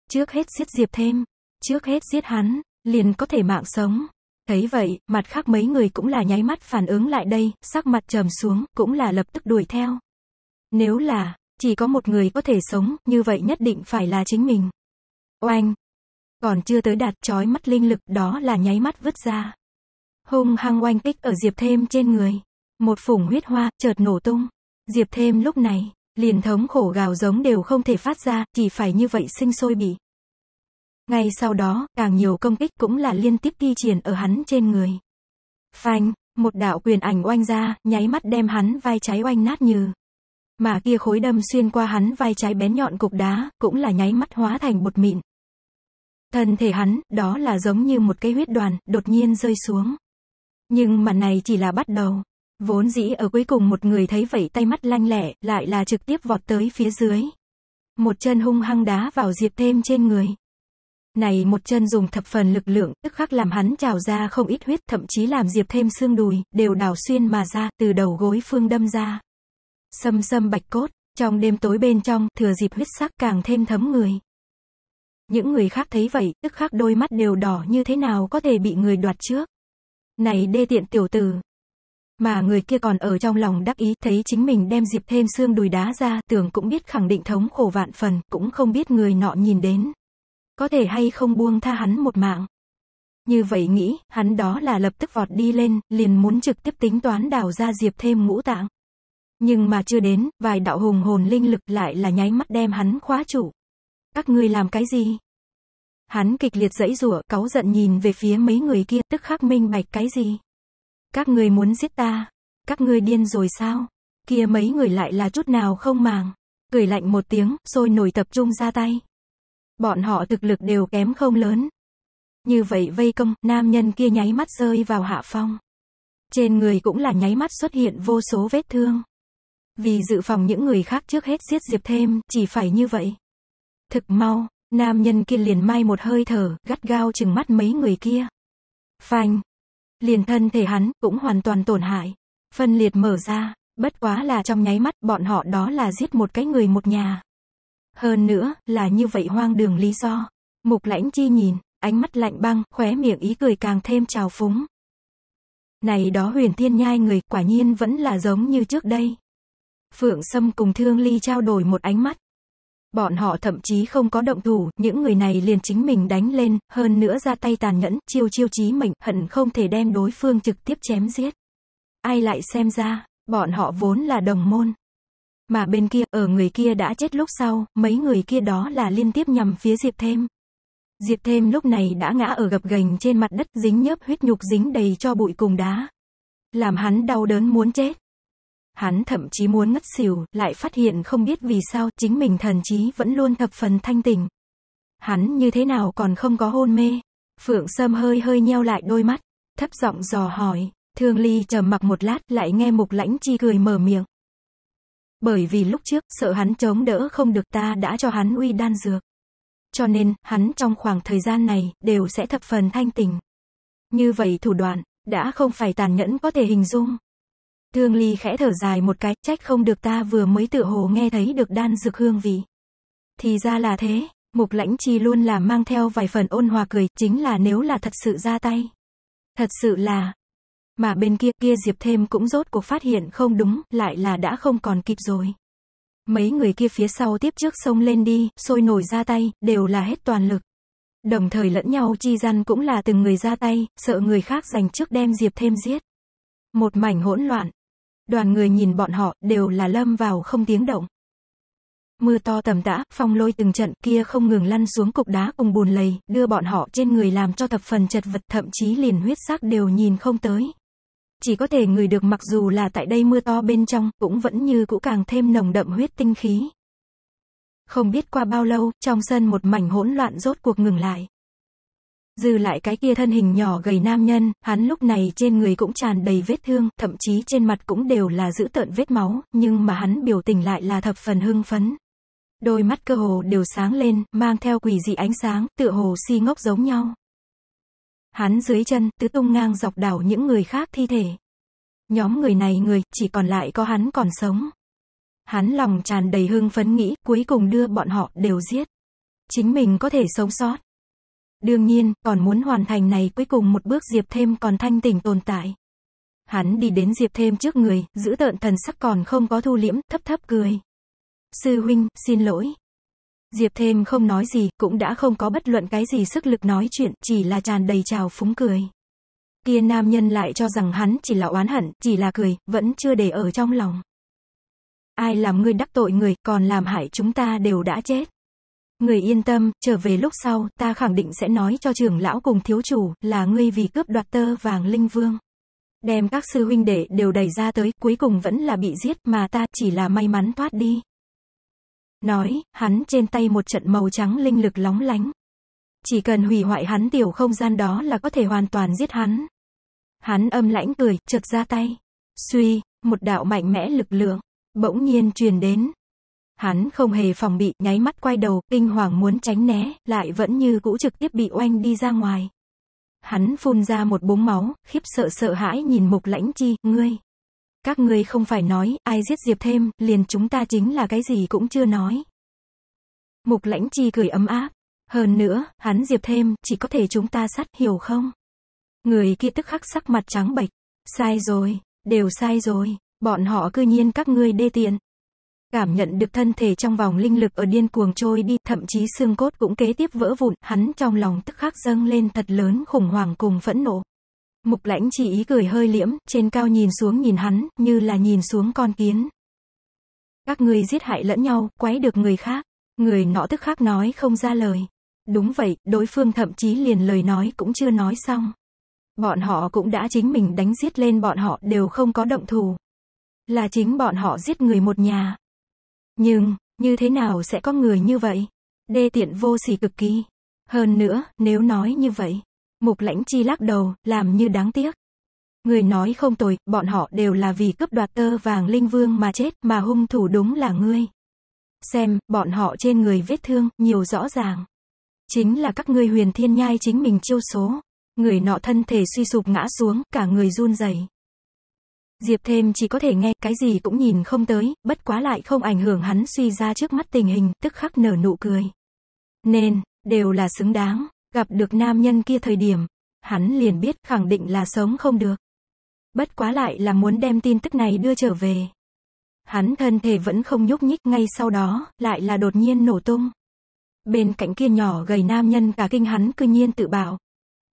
Trước hết giết diệp thêm, trước hết giết hắn, liền có thể mạng sống. Thấy vậy, mặt khác mấy người cũng là nháy mắt phản ứng lại đây, sắc mặt trầm xuống, cũng là lập tức đuổi theo. Nếu là, chỉ có một người có thể sống, như vậy nhất định phải là chính mình. Oanh! Còn chưa tới đạt trói mắt linh lực đó là nháy mắt vứt ra. Hung hăng oanh kích ở Diệp Thêm trên người. Một phủng huyết hoa, chợt nổ tung. Diệp Thêm lúc này, liền thống khổ gào giống đều không thể phát ra, chỉ phải như vậy sinh sôi bị. Ngay sau đó, càng nhiều công kích cũng là liên tiếp thi triển ở hắn trên người. Phanh, một đạo quyền ảnh oanh ra, nháy mắt đem hắn vai trái oanh nát như. Mà kia khối đâm xuyên qua hắn vai trái bén nhọn cục đá, cũng là nháy mắt hóa thành bột mịn. Thân thể hắn, đó là giống như một cái huyết đoàn, đột nhiên rơi xuống. Nhưng mà này chỉ là bắt đầu. Vốn dĩ ở cuối cùng một người thấy vậy tay mắt lanh lẹ, lại là trực tiếp vọt tới phía dưới. Một chân hung hăng đá vào Diệp thêm trên người. Này một chân dùng thập phần lực lượng, tức khắc làm hắn trào ra không ít huyết, thậm chí làm Diệp thêm xương đùi, đều đào xuyên mà ra, từ đầu gối phương đâm ra. xâm xâm bạch cốt, trong đêm tối bên trong, thừa dịp huyết sắc càng thêm thấm người. Những người khác thấy vậy, tức khắc đôi mắt đều đỏ như thế nào có thể bị người đoạt trước. Này đê tiện tiểu tử. Mà người kia còn ở trong lòng đắc ý, thấy chính mình đem dịp thêm xương đùi đá ra, tưởng cũng biết khẳng định thống khổ vạn phần, cũng không biết người nọ nhìn đến có thể hay không buông tha hắn một mạng. Như vậy nghĩ, hắn đó là lập tức vọt đi lên, liền muốn trực tiếp tính toán đào ra diệp thêm ngũ tạng. Nhưng mà chưa đến, vài đạo hùng hồn linh lực lại là nháy mắt đem hắn khóa chủ. Các ngươi làm cái gì? Hắn kịch liệt dẫy rủa, cáu giận nhìn về phía mấy người kia, tức khắc minh bạch cái gì? Các ngươi muốn giết ta? Các ngươi điên rồi sao? Kia mấy người lại là chút nào không màng. Cười lạnh một tiếng, rồi nổi tập trung ra tay. Bọn họ thực lực đều kém không lớn. Như vậy vây công, nam nhân kia nháy mắt rơi vào hạ phong. Trên người cũng là nháy mắt xuất hiện vô số vết thương. Vì dự phòng những người khác trước hết giết Diệp thêm, chỉ phải như vậy. Thực mau, nam nhân kia liền mai một hơi thở, gắt gao chừng mắt mấy người kia. Phanh. Liền thân thể hắn, cũng hoàn toàn tổn hại. Phân liệt mở ra, bất quá là trong nháy mắt bọn họ đó là giết một cái người một nhà. Hơn nữa, là như vậy hoang đường lý do. Mục lãnh chi nhìn, ánh mắt lạnh băng, khóe miệng ý cười càng thêm trào phúng. Này đó huyền thiên nhai người, quả nhiên vẫn là giống như trước đây. Phượng Sâm cùng Thương Ly trao đổi một ánh mắt. Bọn họ thậm chí không có động thủ, những người này liền chính mình đánh lên, hơn nữa ra tay tàn nhẫn, chiêu chiêu chí mệnh, hận không thể đem đối phương trực tiếp chém giết. Ai lại xem ra, bọn họ vốn là đồng môn, mà bên kia, ở người kia đã chết lúc sau, mấy người kia đó là liên tiếp nhằm phía Diệp Thêm. Diệp Thêm lúc này đã ngã ở gập gành trên mặt đất dính nhớp huyết nhục dính đầy cho bụi cùng đá. Làm hắn đau đớn muốn chết. Hắn thậm chí muốn ngất xỉu, lại phát hiện không biết vì sao chính mình thần trí vẫn luôn thập phần thanh tỉnh. Hắn như thế nào còn không có hôn mê. Phượng Sâm hơi hơi nheo lại đôi mắt, thấp giọng dò hỏi. Thương Ly trầm mặc một lát, lại nghe Mục Lãnh Chi cười mở miệng. Bởi vì lúc trước, sợ hắn chống đỡ không được ta đã cho hắn uy đan dược. Cho nên, hắn trong khoảng thời gian này, đều sẽ thập phần thanh tình. Như vậy thủ đoạn, đã không phải tàn nhẫn có thể hình dung. Thương Ly khẽ thở dài một cái, trách không được ta vừa mới tựa hồ nghe thấy được đan dược hương vị. Thì ra là thế, Mục Lãnh Chi luôn là mang theo vài phần ôn hòa cười, chính là nếu là thật sự ra tay. Thật sự là, mà bên kia kia Diệp thêm cũng rốt cuộc phát hiện không đúng, lại là đã không còn kịp rồi. Mấy người kia phía sau tiếp trước sông lên đi, sôi nổi ra tay, đều là hết toàn lực. Đồng thời lẫn nhau chi gian cũng là từng người ra tay, sợ người khác giành trước đem Diệp thêm giết. Một mảnh hỗn loạn. Đoàn người nhìn bọn họ, đều là lâm vào không tiếng động. Mưa to tầm tã, phong lôi từng trận kia không ngừng lăn xuống cục đá cùng bùn lầy, đưa bọn họ trên người làm cho thập phần chật vật thậm chí liền huyết sắc đều nhìn không tới, chỉ có thể ngửi được mặc dù là tại đây mưa to bên trong, cũng vẫn như cũ càng thêm nồng đậm huyết tinh khí. Không biết qua bao lâu, trong sân một mảnh hỗn loạn rốt cuộc ngừng lại. Dư lại cái kia thân hình nhỏ gầy nam nhân, hắn lúc này trên người cũng tràn đầy vết thương, thậm chí trên mặt cũng đều là dữ tợn vết máu, nhưng mà hắn biểu tình lại là thập phần hưng phấn. Đôi mắt cơ hồ đều sáng lên, mang theo quỷ dị ánh sáng, tựa hồ si ngốc giống nhau. Hắn dưới chân, tứ tung ngang dọc đảo những người khác thi thể. Nhóm người này người, chỉ còn lại có hắn còn sống. Hắn lòng tràn đầy hưng phấn nghĩ, cuối cùng đưa bọn họ đều giết. Chính mình có thể sống sót. Đương nhiên, còn muốn hoàn thành này cuối cùng một bước Diệp Thêm còn thanh tỉnh tồn tại. Hắn đi đến Diệp Thêm trước người, giữ tợn thần sắc còn không có thu liễm, thấp thấp cười. Sư huynh, xin lỗi, Diệp thêm không nói gì, cũng đã không có bất luận cái gì sức lực nói chuyện, chỉ là tràn đầy trào phúng cười. Kia nam nhân lại cho rằng hắn chỉ là oán hận, chỉ là cười, vẫn chưa để ở trong lòng. Ai làm ngươi đắc tội người, còn làm hại chúng ta đều đã chết. Người yên tâm, trở về lúc sau, ta khẳng định sẽ nói cho trưởng lão cùng thiếu chủ, là ngươi vì cướp đoạt tơ vàng linh vương. Đem các sư huynh đệ đều đẩy ra tới, cuối cùng vẫn là bị giết, mà ta chỉ là may mắn thoát đi. Nói, hắn trên tay một trận màu trắng linh lực lóng lánh. Chỉ cần hủy hoại hắn tiểu không gian đó là có thể hoàn toàn giết hắn. Hắn âm lãnh cười, chợt ra tay. Suy, một đạo mạnh mẽ lực lượng, bỗng nhiên truyền đến. Hắn không hề phòng bị, nháy mắt quay đầu, kinh hoàng muốn tránh né, lại vẫn như cũ trực tiếp bị oanh đi ra ngoài. Hắn phun ra một búng máu, khiếp sợ sợ hãi nhìn mục lãnh chi, ngươi. Các ngươi không phải nói, ai giết Diệp thêm, liền chúng ta chính là cái gì cũng chưa nói. Mục lãnh chi cười ấm áp. Hơn nữa, hắn Diệp thêm, chỉ có thể chúng ta sát hiểu không? Người kia tức khắc sắc mặt trắng bệch. Sai rồi, đều sai rồi, bọn họ cư nhiên các ngươi đê tiện. Cảm nhận được thân thể trong vòng linh lực ở điên cuồng trôi đi, thậm chí xương cốt cũng kế tiếp vỡ vụn, hắn trong lòng tức khắc dâng lên thật lớn khủng hoảng cùng phẫn nộ. Mục lãnh chỉ ý cười hơi liễm, trên cao nhìn xuống nhìn hắn, như là nhìn xuống con kiến. Các người giết hại lẫn nhau, quấy được người khác. Người nọ tức khác nói không ra lời. Đúng vậy, đối phương thậm chí liền lời nói cũng chưa nói xong. Bọn họ cũng đã chính mình đánh giết lên bọn họ đều không có động thù. Là chính bọn họ giết người một nhà. Nhưng, như thế nào sẽ có người như vậy? Đê tiện vô sỉ cực kỳ. Hơn nữa, nếu nói như vậy, Mục lãnh chi lắc đầu, làm như đáng tiếc. Người nói không tồi, bọn họ đều là vì cướp đoạt tơ vàng linh vương mà chết, mà hung thủ đúng là ngươi. Xem, bọn họ trên người vết thương, nhiều rõ ràng. Chính là các ngươi huyền thiên nhai chính mình chiêu số. Người nọ thân thể suy sụp ngã xuống, cả người run rẩy. Diệp thêm chỉ có thể nghe, cái gì cũng nhìn không tới, bất quá lại không ảnh hưởng hắn suy ra trước mắt tình hình, tức khắc nở nụ cười. Nên, đều là xứng đáng. Gặp được nam nhân kia thời điểm, hắn liền biết khẳng định là sống không được. Bất quá lại là muốn đem tin tức này đưa trở về. Hắn thân thể vẫn không nhúc nhích ngay sau đó, lại là đột nhiên nổ tung. Bên cạnh kia nhỏ gầy nam nhân cả kinh hắn cư nhiên tự bảo.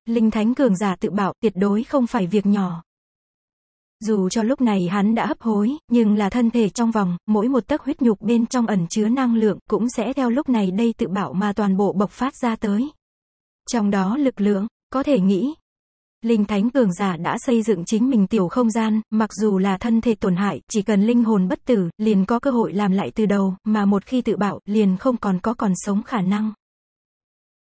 Linh thánh cường giả tự bảo tuyệt đối không phải việc nhỏ. Dù cho lúc này hắn đã hấp hối, nhưng là thân thể trong vòng, mỗi một tấc huyết nhục bên trong ẩn chứa năng lượng cũng sẽ theo lúc này đây tự bảo mà toàn bộ bộc phát ra tới trong đó lực lượng, có thể nghĩ. Linh thánh cường giả đã xây dựng chính mình tiểu không gian, mặc dù là thân thể tổn hại, chỉ cần linh hồn bất tử, liền có cơ hội làm lại từ đầu, mà một khi tự bảo liền không còn có còn sống khả năng.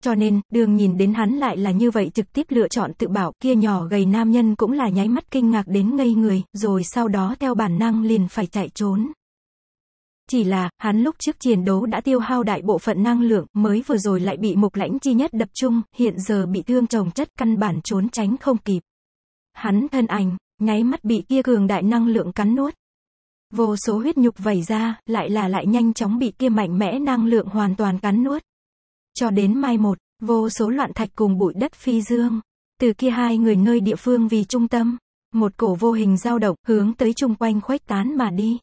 Cho nên, đường nhìn đến hắn lại là như vậy trực tiếp lựa chọn tự bảo, kia nhỏ gầy nam nhân cũng là nháy mắt kinh ngạc đến ngây người, rồi sau đó theo bản năng liền phải chạy trốn. Chỉ là, hắn lúc trước chiến đấu đã tiêu hao đại bộ phận năng lượng, mới vừa rồi lại bị mục lãnh chi nhất đập trung hiện giờ bị thương trồng chất căn bản trốn tránh không kịp. Hắn thân ảnh, nháy mắt bị kia cường đại năng lượng cắn nuốt. Vô số huyết nhục vẩy ra, lại là lại nhanh chóng bị kia mạnh mẽ năng lượng hoàn toàn cắn nuốt. Cho đến mai một, vô số loạn thạch cùng bụi đất phi dương. Từ kia hai người nơi địa phương vì trung tâm, một cổ vô hình dao động hướng tới chung quanh khuếch tán mà đi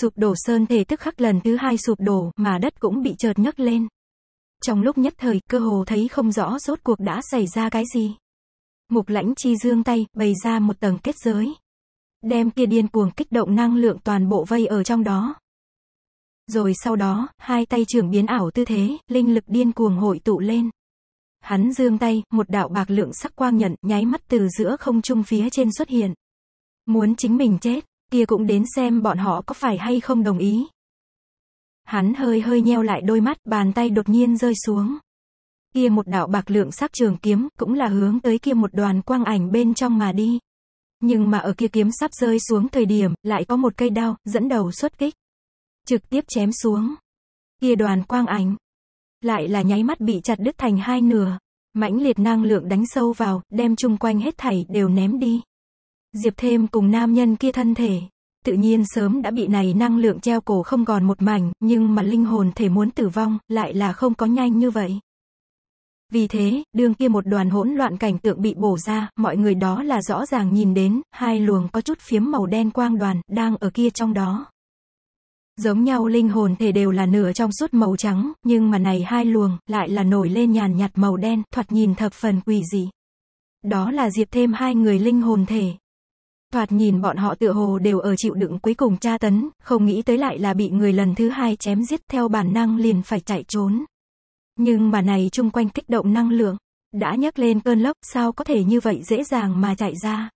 sụp đổ sơn thể tức khắc lần thứ hai sụp đổ, mà đất cũng bị chợt nhấc lên. Trong lúc nhất thời, cơ hồ thấy không rõ rốt cuộc đã xảy ra cái gì. Mục lãnh chi dương tay, bày ra một tầng kết giới. Đem kia điên cuồng kích động năng lượng toàn bộ vây ở trong đó. Rồi sau đó, hai tay trưởng biến ảo tư thế, linh lực điên cuồng hội tụ lên. Hắn dương tay, một đạo bạc lượng sắc quang nhận, nháy mắt từ giữa không trung phía trên xuất hiện. Muốn chính mình chết kia cũng đến xem bọn họ có phải hay không đồng ý. Hắn hơi hơi nheo lại đôi mắt, bàn tay đột nhiên rơi xuống. Kia một đạo bạc lượng sắc trường kiếm, cũng là hướng tới kia một đoàn quang ảnh bên trong mà đi. Nhưng mà ở kia kiếm sắp rơi xuống thời điểm, lại có một cây đao, dẫn đầu xuất kích. Trực tiếp chém xuống. Kia đoàn quang ảnh. Lại là nháy mắt bị chặt đứt thành hai nửa. Mãnh liệt năng lượng đánh sâu vào, đem chung quanh hết thảy đều ném đi. Diệp Thêm cùng nam nhân kia thân thể, tự nhiên sớm đã bị này năng lượng treo cổ không còn một mảnh, nhưng mà linh hồn thể muốn tử vong, lại là không có nhanh như vậy. Vì thế, đường kia một đoàn hỗn loạn cảnh tượng bị bổ ra, mọi người đó là rõ ràng nhìn đến, hai luồng có chút phiếm màu đen quang đoàn, đang ở kia trong đó. Giống nhau linh hồn thể đều là nửa trong suốt màu trắng, nhưng mà này hai luồng, lại là nổi lên nhàn nhạt màu đen, thoạt nhìn thập phần quỷ dị. Đó là diệp thêm hai người linh hồn thể, thoạt nhìn bọn họ tựa hồ đều ở chịu đựng cuối cùng tra tấn, không nghĩ tới lại là bị người lần thứ hai chém giết theo bản năng liền phải chạy trốn. Nhưng mà này chung quanh kích động năng lượng, đã nhấc lên cơn lốc sao có thể như vậy dễ dàng mà chạy ra.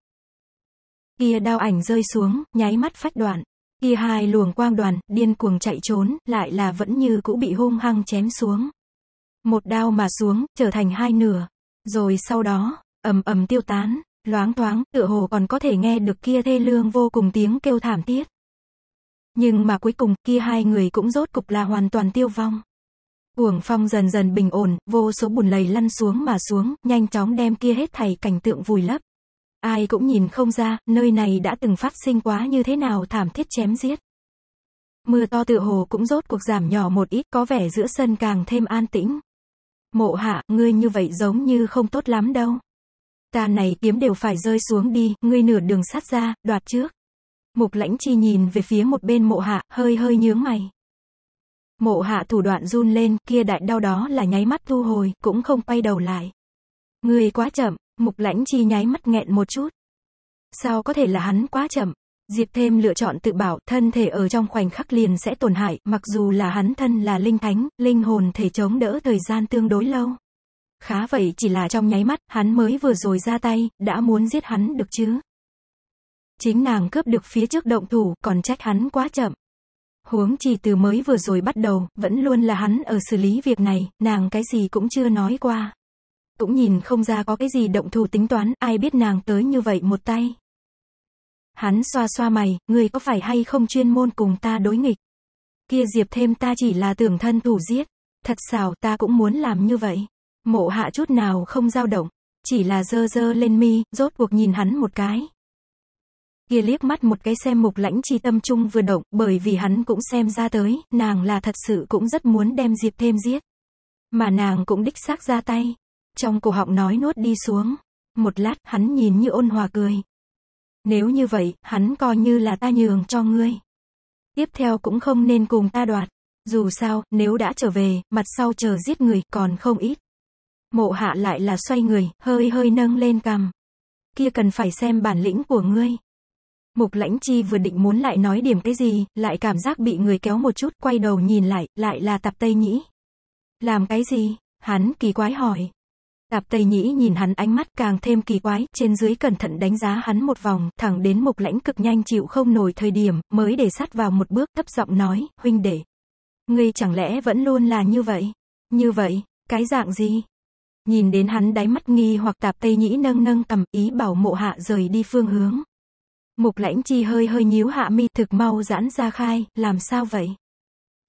Kia đao ảnh rơi xuống, nháy mắt phách đoạn. Kia hai luồng quang đoàn, điên cuồng chạy trốn, lại là vẫn như cũ bị hung hăng chém xuống. Một đao mà xuống, trở thành hai nửa. Rồi sau đó, ầm ầm tiêu tán. Loáng thoáng, tựa hồ còn có thể nghe được kia thê lương vô cùng tiếng kêu thảm thiết. Nhưng mà cuối cùng, kia hai người cũng rốt cục là hoàn toàn tiêu vong. Cuồng phong dần dần bình ổn, vô số bùn lầy lăn xuống mà xuống, nhanh chóng đem kia hết thảy cảnh tượng vùi lấp. Ai cũng nhìn không ra, nơi này đã từng phát sinh quá như thế nào thảm thiết chém giết. Mưa to tự hồ cũng rốt cuộc giảm nhỏ một ít, có vẻ giữa sân càng thêm an tĩnh. Mộ hạ, ngươi như vậy giống như không tốt lắm đâu. Ta này kiếm đều phải rơi xuống đi, ngươi nửa đường sát ra, đoạt trước. Mục lãnh chi nhìn về phía một bên mộ hạ, hơi hơi nhướng mày. Mộ hạ thủ đoạn run lên, kia đại đau đó là nháy mắt thu hồi, cũng không quay đầu lại. Ngươi quá chậm, mục lãnh chi nháy mắt nghẹn một chút. Sao có thể là hắn quá chậm? Diệp thêm lựa chọn tự bảo, thân thể ở trong khoảnh khắc liền sẽ tổn hại, mặc dù là hắn thân là linh thánh, linh hồn thể chống đỡ thời gian tương đối lâu. Khá vậy chỉ là trong nháy mắt, hắn mới vừa rồi ra tay, đã muốn giết hắn được chứ. Chính nàng cướp được phía trước động thủ, còn trách hắn quá chậm. Huống chỉ từ mới vừa rồi bắt đầu, vẫn luôn là hắn ở xử lý việc này, nàng cái gì cũng chưa nói qua. Cũng nhìn không ra có cái gì động thủ tính toán, ai biết nàng tới như vậy một tay. Hắn xoa xoa mày, người có phải hay không chuyên môn cùng ta đối nghịch. Kia diệp thêm ta chỉ là tưởng thân thủ giết. Thật xảo ta cũng muốn làm như vậy. Mộ hạ chút nào không dao động, chỉ là dơ dơ lên mi, rốt cuộc nhìn hắn một cái. Kia liếc mắt một cái xem mục lãnh chi tâm trung vừa động, bởi vì hắn cũng xem ra tới, nàng là thật sự cũng rất muốn đem Diệp thêm giết. Mà nàng cũng đích xác ra tay. Trong cổ họng nói nuốt đi xuống. Một lát, hắn nhìn như ôn hòa cười. Nếu như vậy, hắn coi như là ta nhường cho ngươi. Tiếp theo cũng không nên cùng ta đoạt. Dù sao, nếu đã trở về, mặt sau chờ giết người, còn không ít. Mộ hạ lại là xoay người, hơi hơi nâng lên cằm. Kia cần phải xem bản lĩnh của ngươi. Mục lãnh chi vừa định muốn lại nói điểm cái gì, lại cảm giác bị người kéo một chút, quay đầu nhìn lại, lại là tạp tây nhĩ. Làm cái gì? Hắn kỳ quái hỏi. Tạp Tây Nhĩ nhìn hắn ánh mắt càng thêm kỳ quái, trên dưới cẩn thận đánh giá hắn một vòng, thẳng đến mục lãnh cực nhanh chịu không nổi thời điểm, mới để sát vào một bước, thấp giọng nói, huynh đệ. Ngươi chẳng lẽ vẫn luôn là như vậy? Như vậy, cái dạng gì? Nhìn đến hắn đáy mắt nghi hoặc tạp tây nhĩ nâng nâng cầm ý bảo mộ hạ rời đi phương hướng. Mục lãnh chi hơi hơi nhíu hạ mi thực mau giãn ra khai, làm sao vậy?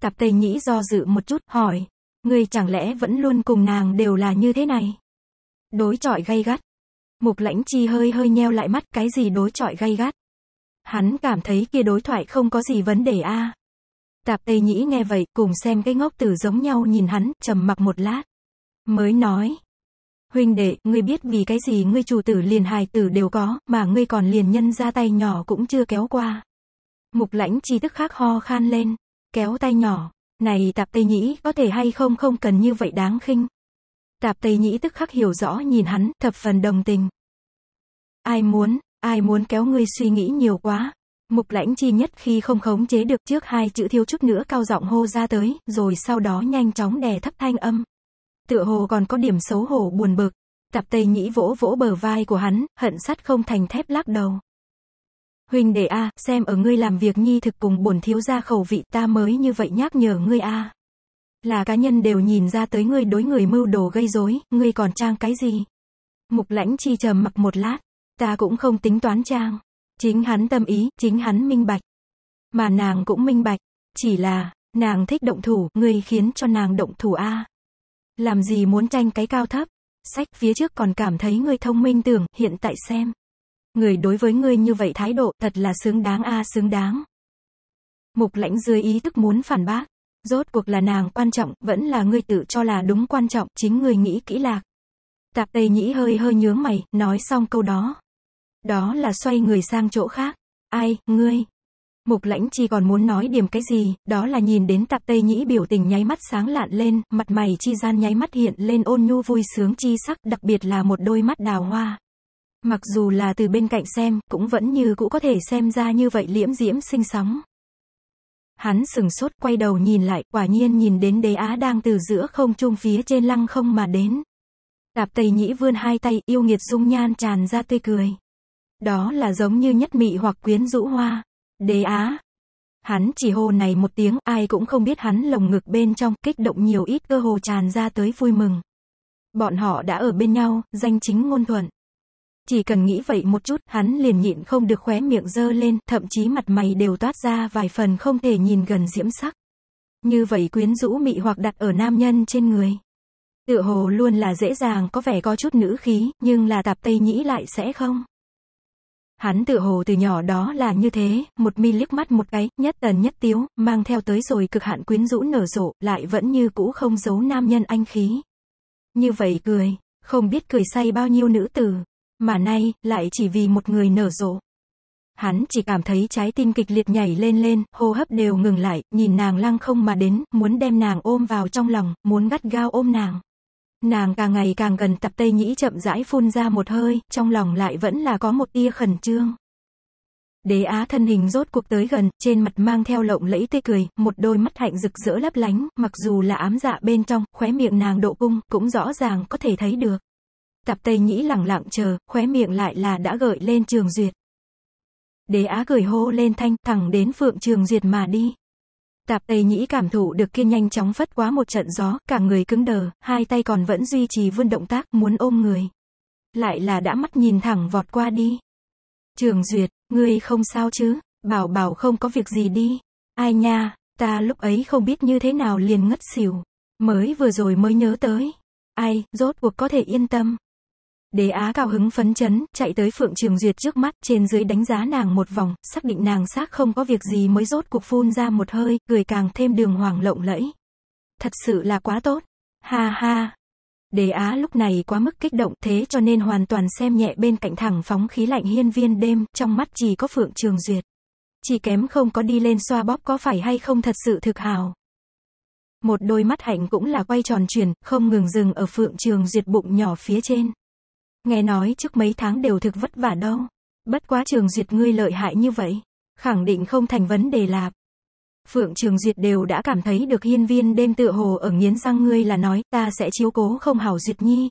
Tạp tây nhĩ do dự một chút, hỏi. người chẳng lẽ vẫn luôn cùng nàng đều là như thế này? Đối chọi gay gắt. Mục lãnh chi hơi hơi nheo lại mắt cái gì đối chọi gay gắt. Hắn cảm thấy kia đối thoại không có gì vấn đề a. À. Tạp Tây Nhĩ nghe vậy, cùng xem cái ngốc tử giống nhau nhìn hắn, trầm mặc một lát. Mới nói. Huynh đệ, ngươi biết vì cái gì ngươi chủ tử liền hài tử đều có, mà ngươi còn liền nhân ra tay nhỏ cũng chưa kéo qua. Mục lãnh chi tức khắc ho khan lên. Kéo tay nhỏ. Này tạp tây nhĩ, có thể hay không không cần như vậy đáng khinh. Tạp tây nhĩ tức khắc hiểu rõ nhìn hắn, thập phần đồng tình. Ai muốn, ai muốn kéo ngươi suy nghĩ nhiều quá. Mục lãnh chi nhất khi không khống chế được trước hai chữ thiếu chút nữa cao giọng hô ra tới, rồi sau đó nhanh chóng đè thấp thanh âm tựa hồ còn có điểm xấu hổ buồn bực. Tạp Tây Nhĩ vỗ vỗ bờ vai của hắn, hận sắt không thành thép lắc đầu. Huynh đệ a, xem ở ngươi làm việc nhi thực cùng bổn thiếu gia khẩu vị ta mới như vậy nhắc nhở ngươi a. Là cá nhân đều nhìn ra tới ngươi đối người mưu đồ gây rối, ngươi còn trang cái gì? Mục lãnh chi trầm mặc một lát, ta cũng không tính toán trang. Chính hắn tâm ý, chính hắn minh bạch. Mà nàng cũng minh bạch, chỉ là, nàng thích động thủ, ngươi khiến cho nàng động thủ a. Làm gì muốn tranh cái cao thấp? Sách phía trước còn cảm thấy người thông minh tưởng, hiện tại xem. Người đối với ngươi như vậy thái độ, thật là xứng đáng a xứng đáng. Mục lãnh dưới ý thức muốn phản bác. Rốt cuộc là nàng quan trọng, vẫn là ngươi tự cho là đúng quan trọng, chính ngươi nghĩ kỹ lạc. Tạp Tây Nhĩ hơi hơi nhướng mày, nói xong câu đó. Đó là xoay người sang chỗ khác. Ai, ngươi, Mục lãnh chi còn muốn nói điểm cái gì, đó là nhìn đến tạp tây nhĩ biểu tình nháy mắt sáng lạn lên, mặt mày chi gian nháy mắt hiện lên ôn nhu vui sướng chi sắc, đặc biệt là một đôi mắt đào hoa. Mặc dù là từ bên cạnh xem, cũng vẫn như cũ có thể xem ra như vậy liễm diễm sinh sóng. Hắn sừng sốt quay đầu nhìn lại, quả nhiên nhìn đến đế á đang từ giữa không trung phía trên lăng không mà đến. Tạp tây nhĩ vươn hai tay, yêu nghiệt dung nhan tràn ra tươi cười. Đó là giống như nhất mị hoặc quyến rũ hoa. Đế á. Hắn chỉ hô này một tiếng, ai cũng không biết hắn lồng ngực bên trong, kích động nhiều ít cơ hồ tràn ra tới vui mừng. Bọn họ đã ở bên nhau, danh chính ngôn thuận. Chỉ cần nghĩ vậy một chút, hắn liền nhịn không được khóe miệng dơ lên, thậm chí mặt mày đều toát ra vài phần không thể nhìn gần diễm sắc. Như vậy quyến rũ mị hoặc đặt ở nam nhân trên người. Tựa hồ luôn là dễ dàng có vẻ có chút nữ khí, nhưng là tạp tây nhĩ lại sẽ không. Hắn tự hồ từ nhỏ đó là như thế, một mi liếc mắt một cái, nhất tần nhất tiếu, mang theo tới rồi cực hạn quyến rũ nở rộ, lại vẫn như cũ không giấu nam nhân anh khí. Như vậy cười, không biết cười say bao nhiêu nữ tử, mà nay, lại chỉ vì một người nở rộ. Hắn chỉ cảm thấy trái tim kịch liệt nhảy lên lên, hô hấp đều ngừng lại, nhìn nàng lăng không mà đến, muốn đem nàng ôm vào trong lòng, muốn gắt gao ôm nàng. Nàng càng ngày càng gần tập Tây Nhĩ chậm rãi phun ra một hơi, trong lòng lại vẫn là có một tia khẩn trương. Đế Á thân hình rốt cuộc tới gần, trên mặt mang theo lộng lẫy tê cười, một đôi mắt hạnh rực rỡ lấp lánh, mặc dù là ám dạ bên trong, khóe miệng nàng độ cung, cũng rõ ràng có thể thấy được. tập Tây Nhĩ lặng lặng chờ, khóe miệng lại là đã gợi lên Trường Duyệt. Đế Á cười hô lên thanh, thẳng đến Phượng Trường Duyệt mà đi. Tạp Tây Nhĩ cảm thụ được kiên nhanh chóng phất quá một trận gió, cả người cứng đờ, hai tay còn vẫn duy trì vươn động tác, muốn ôm người. Lại là đã mắt nhìn thẳng vọt qua đi. Trường Duyệt, ngươi không sao chứ, bảo bảo không có việc gì đi. Ai nha, ta lúc ấy không biết như thế nào liền ngất xỉu. Mới vừa rồi mới nhớ tới. Ai, rốt cuộc có thể yên tâm. Đế Á cao hứng phấn chấn, chạy tới Phượng Trường Duyệt trước mắt, trên dưới đánh giá nàng một vòng, xác định nàng xác không có việc gì mới rốt cuộc phun ra một hơi, cười càng thêm đường hoàng lộng lẫy. Thật sự là quá tốt. Ha ha. Đế Á lúc này quá mức kích động thế cho nên hoàn toàn xem nhẹ bên cạnh thẳng phóng khí lạnh hiên viên đêm, trong mắt chỉ có Phượng Trường Duyệt. Chỉ kém không có đi lên xoa bóp có phải hay không thật sự thực hào. Một đôi mắt hạnh cũng là quay tròn chuyển, không ngừng dừng ở Phượng Trường Duyệt bụng nhỏ phía trên. Nghe nói trước mấy tháng đều thực vất vả đâu. Bất quá trường diệt ngươi lợi hại như vậy. Khẳng định không thành vấn đề lạp. Phượng Trường diệt đều đã cảm thấy được hiên viên đêm tựa hồ ở nghiến răng ngươi là nói ta sẽ chiếu cố không hảo diệt Nhi.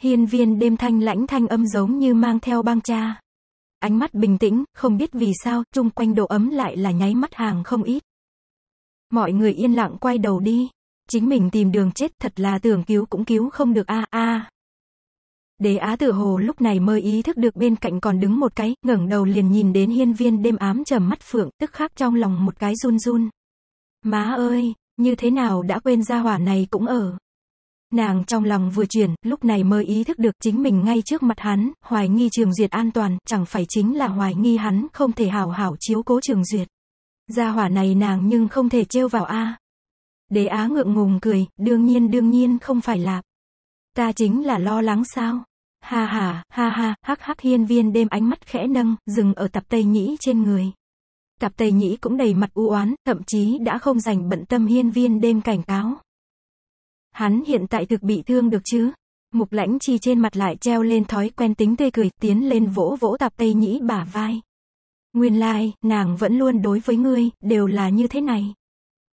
Hiên viên đêm thanh lãnh thanh âm giống như mang theo băng cha. Ánh mắt bình tĩnh, không biết vì sao, chung quanh độ ấm lại là nháy mắt hàng không ít. Mọi người yên lặng quay đầu đi. Chính mình tìm đường chết thật là tưởng cứu cũng cứu không được a a. Đế Á Tử Hồ lúc này mới ý thức được bên cạnh còn đứng một cái, ngẩng đầu liền nhìn đến hiên viên đêm ám trầm mắt phượng, tức khắc trong lòng một cái run run. Má ơi, như thế nào đã quên ra hỏa này cũng ở. Nàng trong lòng vừa chuyển, lúc này mới ý thức được chính mình ngay trước mặt hắn, hoài nghi trường duyệt an toàn, chẳng phải chính là hoài nghi hắn không thể hảo hảo chiếu cố trường duyệt. Gia hỏa này nàng nhưng không thể trêu vào a. Đế Á ngượng ngùng cười, đương nhiên đương nhiên không phải là. Ta chính là lo lắng sao? Ha ha, ha ha, hắc hắc hiên viên đêm ánh mắt khẽ nâng, dừng ở tập tây nhĩ trên người. Tập Tây Nhĩ cũng đầy mặt u oán, thậm chí đã không dành bận tâm hiên viên đêm cảnh cáo. Hắn hiện tại thực bị thương được chứ? Mục lãnh chi trên mặt lại treo lên thói quen tính tươi cười, tiến lên vỗ vỗ tập Tây Nhĩ bả vai. Nguyên lai, like, nàng vẫn luôn đối với ngươi, đều là như thế này.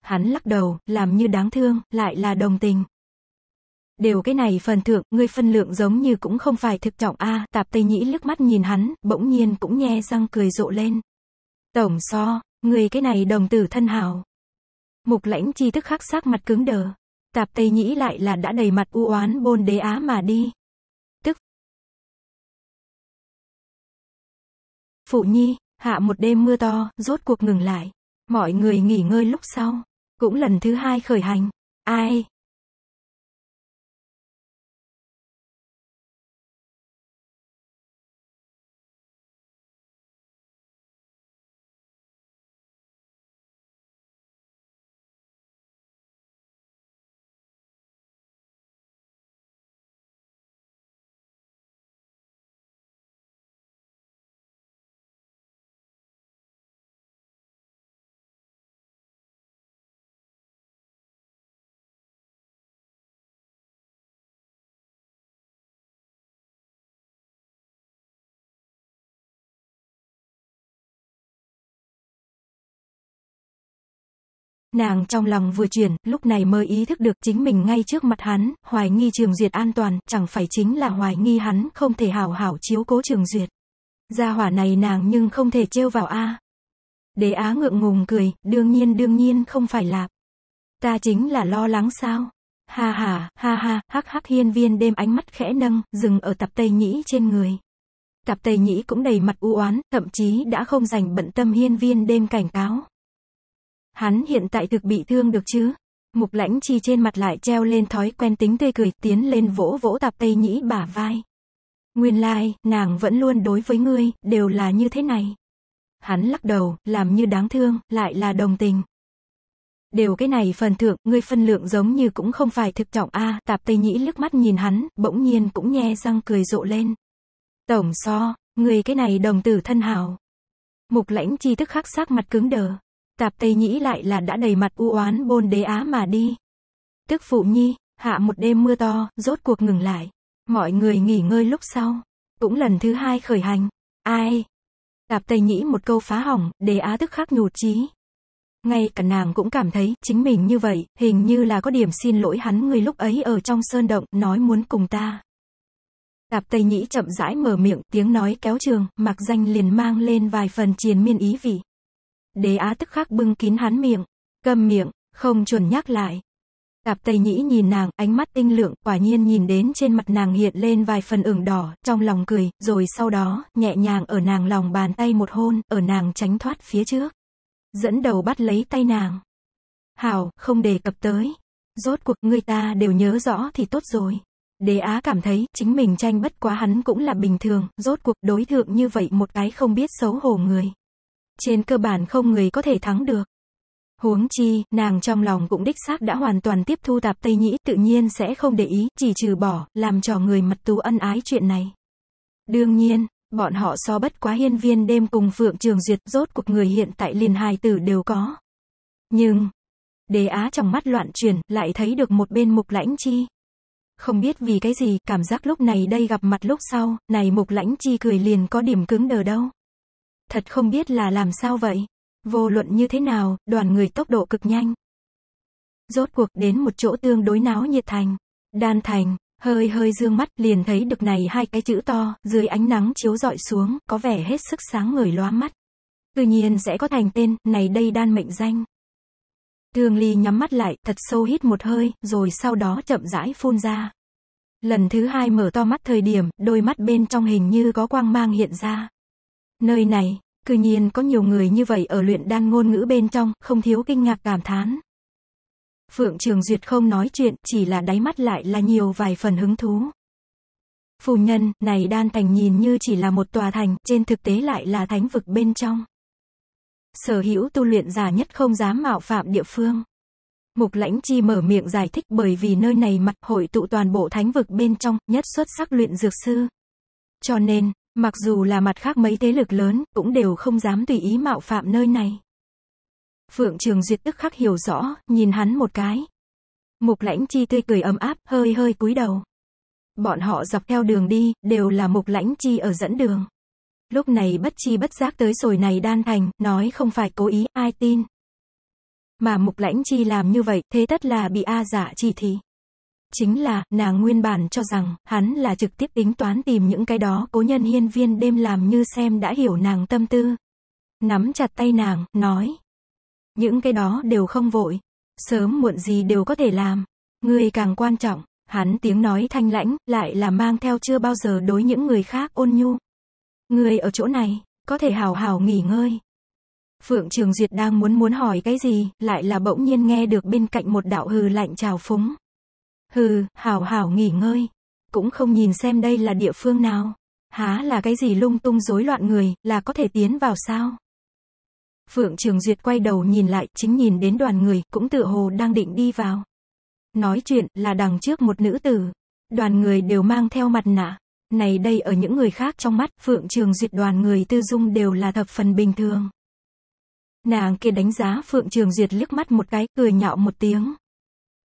Hắn lắc đầu, làm như đáng thương, lại là đồng tình đều cái này phần thưởng, ngươi phân lượng giống như cũng không phải thực trọng a tạp tây nhĩ liếc mắt nhìn hắn, bỗng nhiên cũng nhe răng cười rộ lên. Tổng so, ngươi cái này đồng tử thân hào. Mục lãnh chi tức khắc sắc mặt cứng đờ. Tạp tây nhĩ lại là đã đầy mặt u oán bôn đế á mà đi. Tức. Phụ nhi, hạ một đêm mưa to, rốt cuộc ngừng lại. Mọi người nghỉ ngơi lúc sau. Cũng lần thứ hai khởi hành. Ai, Nàng trong lòng vừa chuyển, lúc này mới ý thức được chính mình ngay trước mặt hắn, hoài nghi Trường Duyệt an toàn, chẳng phải chính là hoài nghi hắn không thể hảo hảo chiếu cố Trường Duyệt. Gia hỏa này nàng nhưng không thể trêu vào a. À. Đế Á ngượng ngùng cười, đương nhiên đương nhiên không phải là. Ta chính là lo lắng sao? Ha ha, ha ha, hắc hắc hiên viên đêm ánh mắt khẽ nâng, dừng ở tập tây nhĩ trên người. tập Tây Nhĩ cũng đầy mặt u oán, thậm chí đã không dành bận tâm hiên viên đêm cảnh cáo. Hắn hiện tại thực bị thương được chứ? Mục lãnh chi trên mặt lại treo lên thói quen tính tươi cười tiến lên vỗ vỗ tạp tây nhĩ bả vai. Nguyên lai, like, nàng vẫn luôn đối với ngươi, đều là như thế này. Hắn lắc đầu, làm như đáng thương, lại là đồng tình. Đều cái này phần thượng ngươi phân lượng giống như cũng không phải thực trọng a tạp tây nhĩ lướt mắt nhìn hắn, bỗng nhiên cũng nhe răng cười rộ lên. Tổng so, ngươi cái này đồng tử thân hào. Mục lãnh chi thức khắc sắc mặt cứng đờ. Tạp Tây Nhĩ lại là đã đầy mặt u oán bôn đế á mà đi. Tức phụ nhi, hạ một đêm mưa to, rốt cuộc ngừng lại. Mọi người nghỉ ngơi lúc sau. Cũng lần thứ hai khởi hành. Ai? Tạp Tây Nhĩ một câu phá hỏng, đế á tức khắc nhụt chí. Ngay cả nàng cũng cảm thấy, chính mình như vậy, hình như là có điểm xin lỗi hắn người lúc ấy ở trong sơn động, nói muốn cùng ta. Tạp Tây Nhĩ chậm rãi mở miệng, tiếng nói kéo trường, mặc danh liền mang lên vài phần triền miên ý vị. Đế á tức khắc bưng kín hắn miệng. Cầm miệng, không chuẩn nhắc lại. Tạp Tây Nhĩ nhìn nàng, ánh mắt tinh lượng, quả nhiên nhìn đến trên mặt nàng hiện lên vài phần ửng đỏ, trong lòng cười, rồi sau đó, nhẹ nhàng ở nàng lòng bàn tay một hôn, ở nàng tránh thoát phía trước. Dẫn đầu bắt lấy tay nàng. Hảo, không đề cập tới. Rốt cuộc người ta đều nhớ rõ thì tốt rồi. Đế Á cảm thấy, chính mình tranh bất quá hắn cũng là bình thường, rốt cuộc đối thượng như vậy một cái không biết xấu hổ người trên cơ bản không người có thể thắng được. Huống chi, nàng trong lòng cũng đích xác đã hoàn toàn tiếp thu tạp Tây Nhĩ tự nhiên sẽ không để ý, chỉ trừ bỏ, làm cho người mật tù ân ái chuyện này. Đương nhiên, bọn họ so bất quá hiên viên đêm cùng Phượng Trường Duyệt rốt cuộc người hiện tại liền hài tử đều có. Nhưng, đề á trong mắt loạn chuyển, lại thấy được một bên mục lãnh chi. Không biết vì cái gì, cảm giác lúc này đây gặp mặt lúc sau, này mục lãnh chi cười liền có điểm cứng đờ đâu. Thật không biết là làm sao vậy. Vô luận như thế nào, đoàn người tốc độ cực nhanh. Rốt cuộc đến một chỗ tương đối náo nhiệt thành. Đan thành, hơi hơi dương mắt liền thấy được này hai cái chữ to, dưới ánh nắng chiếu dọi xuống, có vẻ hết sức sáng ngời lóa mắt. Tự nhiên sẽ có thành tên, này đây đan mệnh danh. thường Ly nhắm mắt lại, thật sâu hít một hơi, rồi sau đó chậm rãi phun ra. Lần thứ hai mở to mắt thời điểm, đôi mắt bên trong hình như có quang mang hiện ra. Nơi này, cư nhiên có nhiều người như vậy ở luyện đan ngôn ngữ bên trong, không thiếu kinh ngạc cảm thán. Phượng Trường Duyệt không nói chuyện, chỉ là đáy mắt lại là nhiều vài phần hứng thú. Phu nhân, này đan thành nhìn như chỉ là một tòa thành, trên thực tế lại là thánh vực bên trong. Sở hữu tu luyện giả nhất không dám mạo phạm địa phương. Mục lãnh chi mở miệng giải thích bởi vì nơi này mặt hội tụ toàn bộ thánh vực bên trong, nhất xuất sắc luyện dược sư. Cho nên, Mặc dù là mặt khác mấy thế lực lớn, cũng đều không dám tùy ý mạo phạm nơi này. Phượng Trường Duyệt tức khắc hiểu rõ, nhìn hắn một cái. Mục lãnh chi tươi cười ấm áp, hơi hơi cúi đầu. Bọn họ dọc theo đường đi, đều là mục lãnh chi ở dẫn đường. Lúc này bất chi bất giác tới rồi này đan thành, nói không phải cố ý, ai tin. Mà mục lãnh chi làm như vậy, thế tất là bị A giả dạ chỉ thị. Chính là, nàng nguyên bản cho rằng, hắn là trực tiếp tính toán tìm những cái đó cố nhân hiên viên đêm làm như xem đã hiểu nàng tâm tư. Nắm chặt tay nàng, nói. Những cái đó đều không vội. Sớm muộn gì đều có thể làm. Người càng quan trọng, hắn tiếng nói thanh lãnh, lại là mang theo chưa bao giờ đối những người khác ôn nhu. Người ở chỗ này, có thể hào hào nghỉ ngơi. Phượng Trường Duyệt đang muốn muốn hỏi cái gì, lại là bỗng nhiên nghe được bên cạnh một đạo hừ lạnh trào phúng. Hừ, hảo hảo nghỉ ngơi. Cũng không nhìn xem đây là địa phương nào. Há là cái gì lung tung rối loạn người, là có thể tiến vào sao? Phượng Trường Duyệt quay đầu nhìn lại, chính nhìn đến đoàn người, cũng tựa hồ đang định đi vào. Nói chuyện, là đằng trước một nữ tử. Đoàn người đều mang theo mặt nạ. Này đây ở những người khác trong mắt, Phượng Trường Duyệt đoàn người tư dung đều là thập phần bình thường. Nàng kia đánh giá Phượng Trường Duyệt liếc mắt một cái, cười nhạo một tiếng.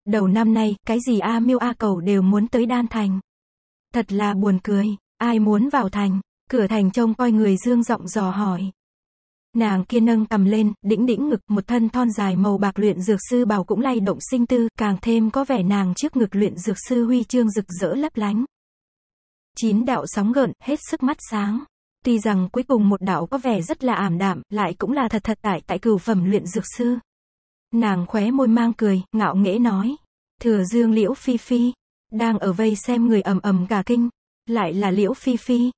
Đầu năm nay, cái gì A Miêu A Cầu đều muốn tới Đan Thành. Thật là buồn cười, ai muốn vào thành, cửa thành trông coi người dương giọng dò hỏi. Nàng kia nâng cầm lên, đĩnh đĩnh ngực, một thân thon dài màu bạc luyện dược sư bảo cũng lay động sinh tư, càng thêm có vẻ nàng trước ngực luyện dược sư huy chương rực rỡ lấp lánh. Chín đạo sóng gợn, hết sức mắt sáng. Tuy rằng cuối cùng một đạo có vẻ rất là ảm đạm, lại cũng là thật thật tại tại cửu phẩm luyện dược sư. Nàng khóe môi mang cười, ngạo nghễ nói. Thừa dương liễu phi phi. Đang ở vây xem người ầm ầm cả kinh. Lại là liễu phi phi.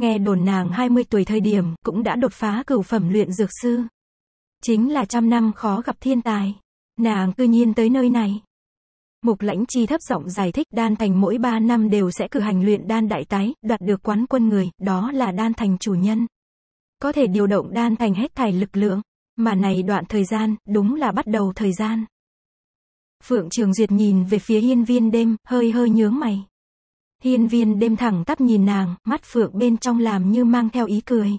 Nghe đồn nàng 20 tuổi thời điểm cũng đã đột phá cửu phẩm luyện dược sư. Chính là trăm năm khó gặp thiên tài. Nàng cư nhiên tới nơi này. Mục lãnh chi thấp giọng giải thích đan thành mỗi ba năm đều sẽ cử hành luyện đan đại tái, đoạt được quán quân người, đó là đan thành chủ nhân. Có thể điều động đan thành hết thảy lực lượng. Mà này đoạn thời gian, đúng là bắt đầu thời gian. Phượng Trường Duyệt nhìn về phía hiên viên đêm, hơi hơi nhướng mày. Hiên viên đêm thẳng tắp nhìn nàng, mắt phượng bên trong làm như mang theo ý cười.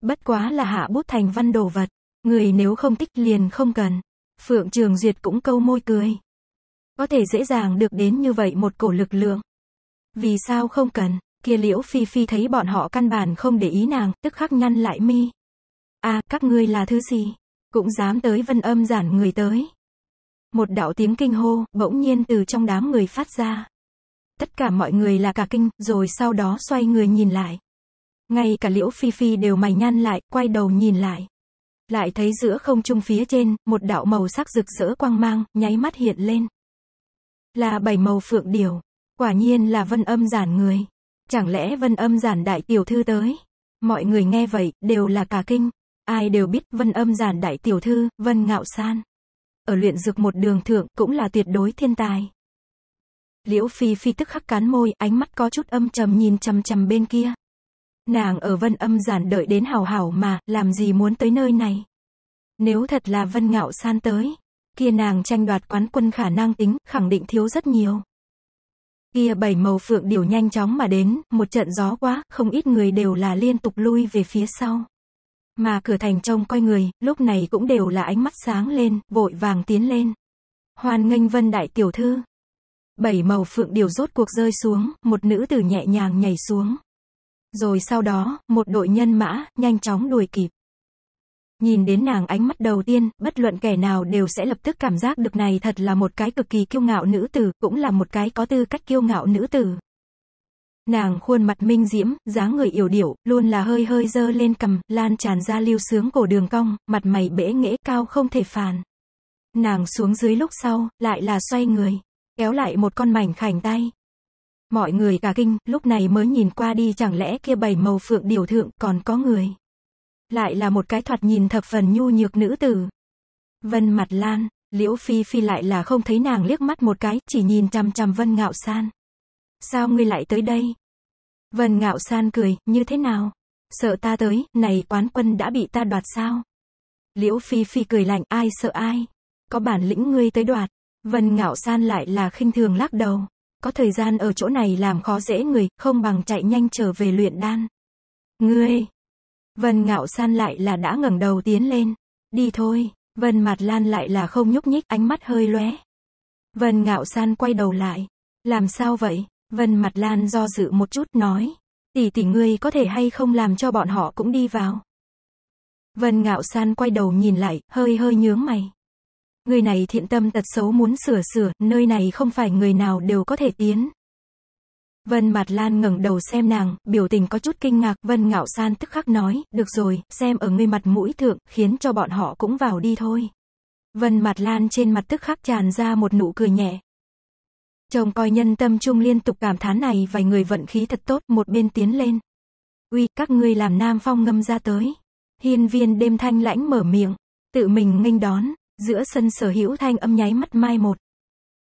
Bất quá là hạ bút thành văn đồ vật, người nếu không tích liền không cần. Phượng Trường Duyệt cũng câu môi cười. Có thể dễ dàng được đến như vậy một cổ lực lượng. Vì sao không cần, kia liễu phi phi thấy bọn họ căn bản không để ý nàng, tức khắc nhăn lại mi a à, các ngươi là thứ gì? Cũng dám tới vân âm giản người tới. Một đạo tiếng kinh hô, bỗng nhiên từ trong đám người phát ra. Tất cả mọi người là cả kinh, rồi sau đó xoay người nhìn lại. Ngay cả liễu phi phi đều mày nhăn lại, quay đầu nhìn lại. Lại thấy giữa không trung phía trên, một đạo màu sắc rực rỡ quang mang, nháy mắt hiện lên. Là bảy màu phượng điểu. Quả nhiên là vân âm giản người. Chẳng lẽ vân âm giản đại tiểu thư tới? Mọi người nghe vậy, đều là cả kinh ai đều biết vân âm giản đại tiểu thư, vân ngạo san. Ở luyện dược một đường thượng cũng là tuyệt đối thiên tài. Liễu Phi Phi tức khắc cán môi, ánh mắt có chút âm trầm nhìn chằm chằm bên kia. Nàng ở vân âm giản đợi đến hào hào mà, làm gì muốn tới nơi này. Nếu thật là vân ngạo san tới, kia nàng tranh đoạt quán quân khả năng tính, khẳng định thiếu rất nhiều. Kia bảy màu phượng điều nhanh chóng mà đến, một trận gió quá, không ít người đều là liên tục lui về phía sau. Mà cửa thành trông coi người, lúc này cũng đều là ánh mắt sáng lên, vội vàng tiến lên. Hoan nghênh vân đại tiểu thư. Bảy màu phượng điều rốt cuộc rơi xuống, một nữ tử nhẹ nhàng nhảy xuống. Rồi sau đó, một đội nhân mã, nhanh chóng đuổi kịp. Nhìn đến nàng ánh mắt đầu tiên, bất luận kẻ nào đều sẽ lập tức cảm giác được này thật là một cái cực kỳ kiêu ngạo nữ tử, cũng là một cái có tư cách kiêu ngạo nữ tử. Nàng khuôn mặt minh diễm, dáng người yểu điểu, luôn là hơi hơi dơ lên cầm, lan tràn ra lưu sướng cổ đường cong, mặt mày bể nghễ cao không thể phàn. Nàng xuống dưới lúc sau, lại là xoay người, kéo lại một con mảnh khảnh tay. Mọi người cả kinh, lúc này mới nhìn qua đi chẳng lẽ kia bảy màu phượng điều thượng còn có người. Lại là một cái thoạt nhìn thập phần nhu nhược nữ tử. Vân mặt lan, liễu phi phi lại là không thấy nàng liếc mắt một cái, chỉ nhìn chằm chằm vân ngạo san. Sao ngươi lại tới đây? Vân ngạo san cười, như thế nào? Sợ ta tới, này quán quân đã bị ta đoạt sao? Liễu Phi Phi cười lạnh, ai sợ ai? Có bản lĩnh ngươi tới đoạt. Vân ngạo san lại là khinh thường lắc đầu. Có thời gian ở chỗ này làm khó dễ người, không bằng chạy nhanh trở về luyện đan. Ngươi! Vân ngạo san lại là đã ngẩng đầu tiến lên. Đi thôi, Vân mặt lan lại là không nhúc nhích, ánh mắt hơi lóe. Vân ngạo san quay đầu lại. Làm sao vậy? Vân Mặt Lan do dự một chút nói. Tỷ tỷ ngươi có thể hay không làm cho bọn họ cũng đi vào. Vân Ngạo San quay đầu nhìn lại, hơi hơi nhướng mày. Người này thiện tâm tật xấu muốn sửa sửa, nơi này không phải người nào đều có thể tiến. Vân mặt Lan ngẩng đầu xem nàng, biểu tình có chút kinh ngạc, Vân Ngạo San tức khắc nói, "Được rồi, xem ở ngươi mặt mũi thượng, khiến cho bọn họ cũng vào đi thôi." Vân mặt Lan trên mặt tức khắc tràn ra một nụ cười nhẹ, Chồng coi nhân tâm trung liên tục cảm thán này vài người vận khí thật tốt, một bên tiến lên. Uy, các ngươi làm Nam Phong ngâm ra tới. Hiên viên đêm thanh lãnh mở miệng, tự mình nghênh đón, giữa sân sở hữu thanh âm nháy mắt mai một.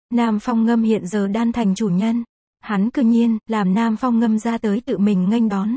Nam Phong ngâm hiện giờ đan thành chủ nhân. Hắn cư nhiên, làm Nam Phong ngâm ra tới tự mình nghênh đón.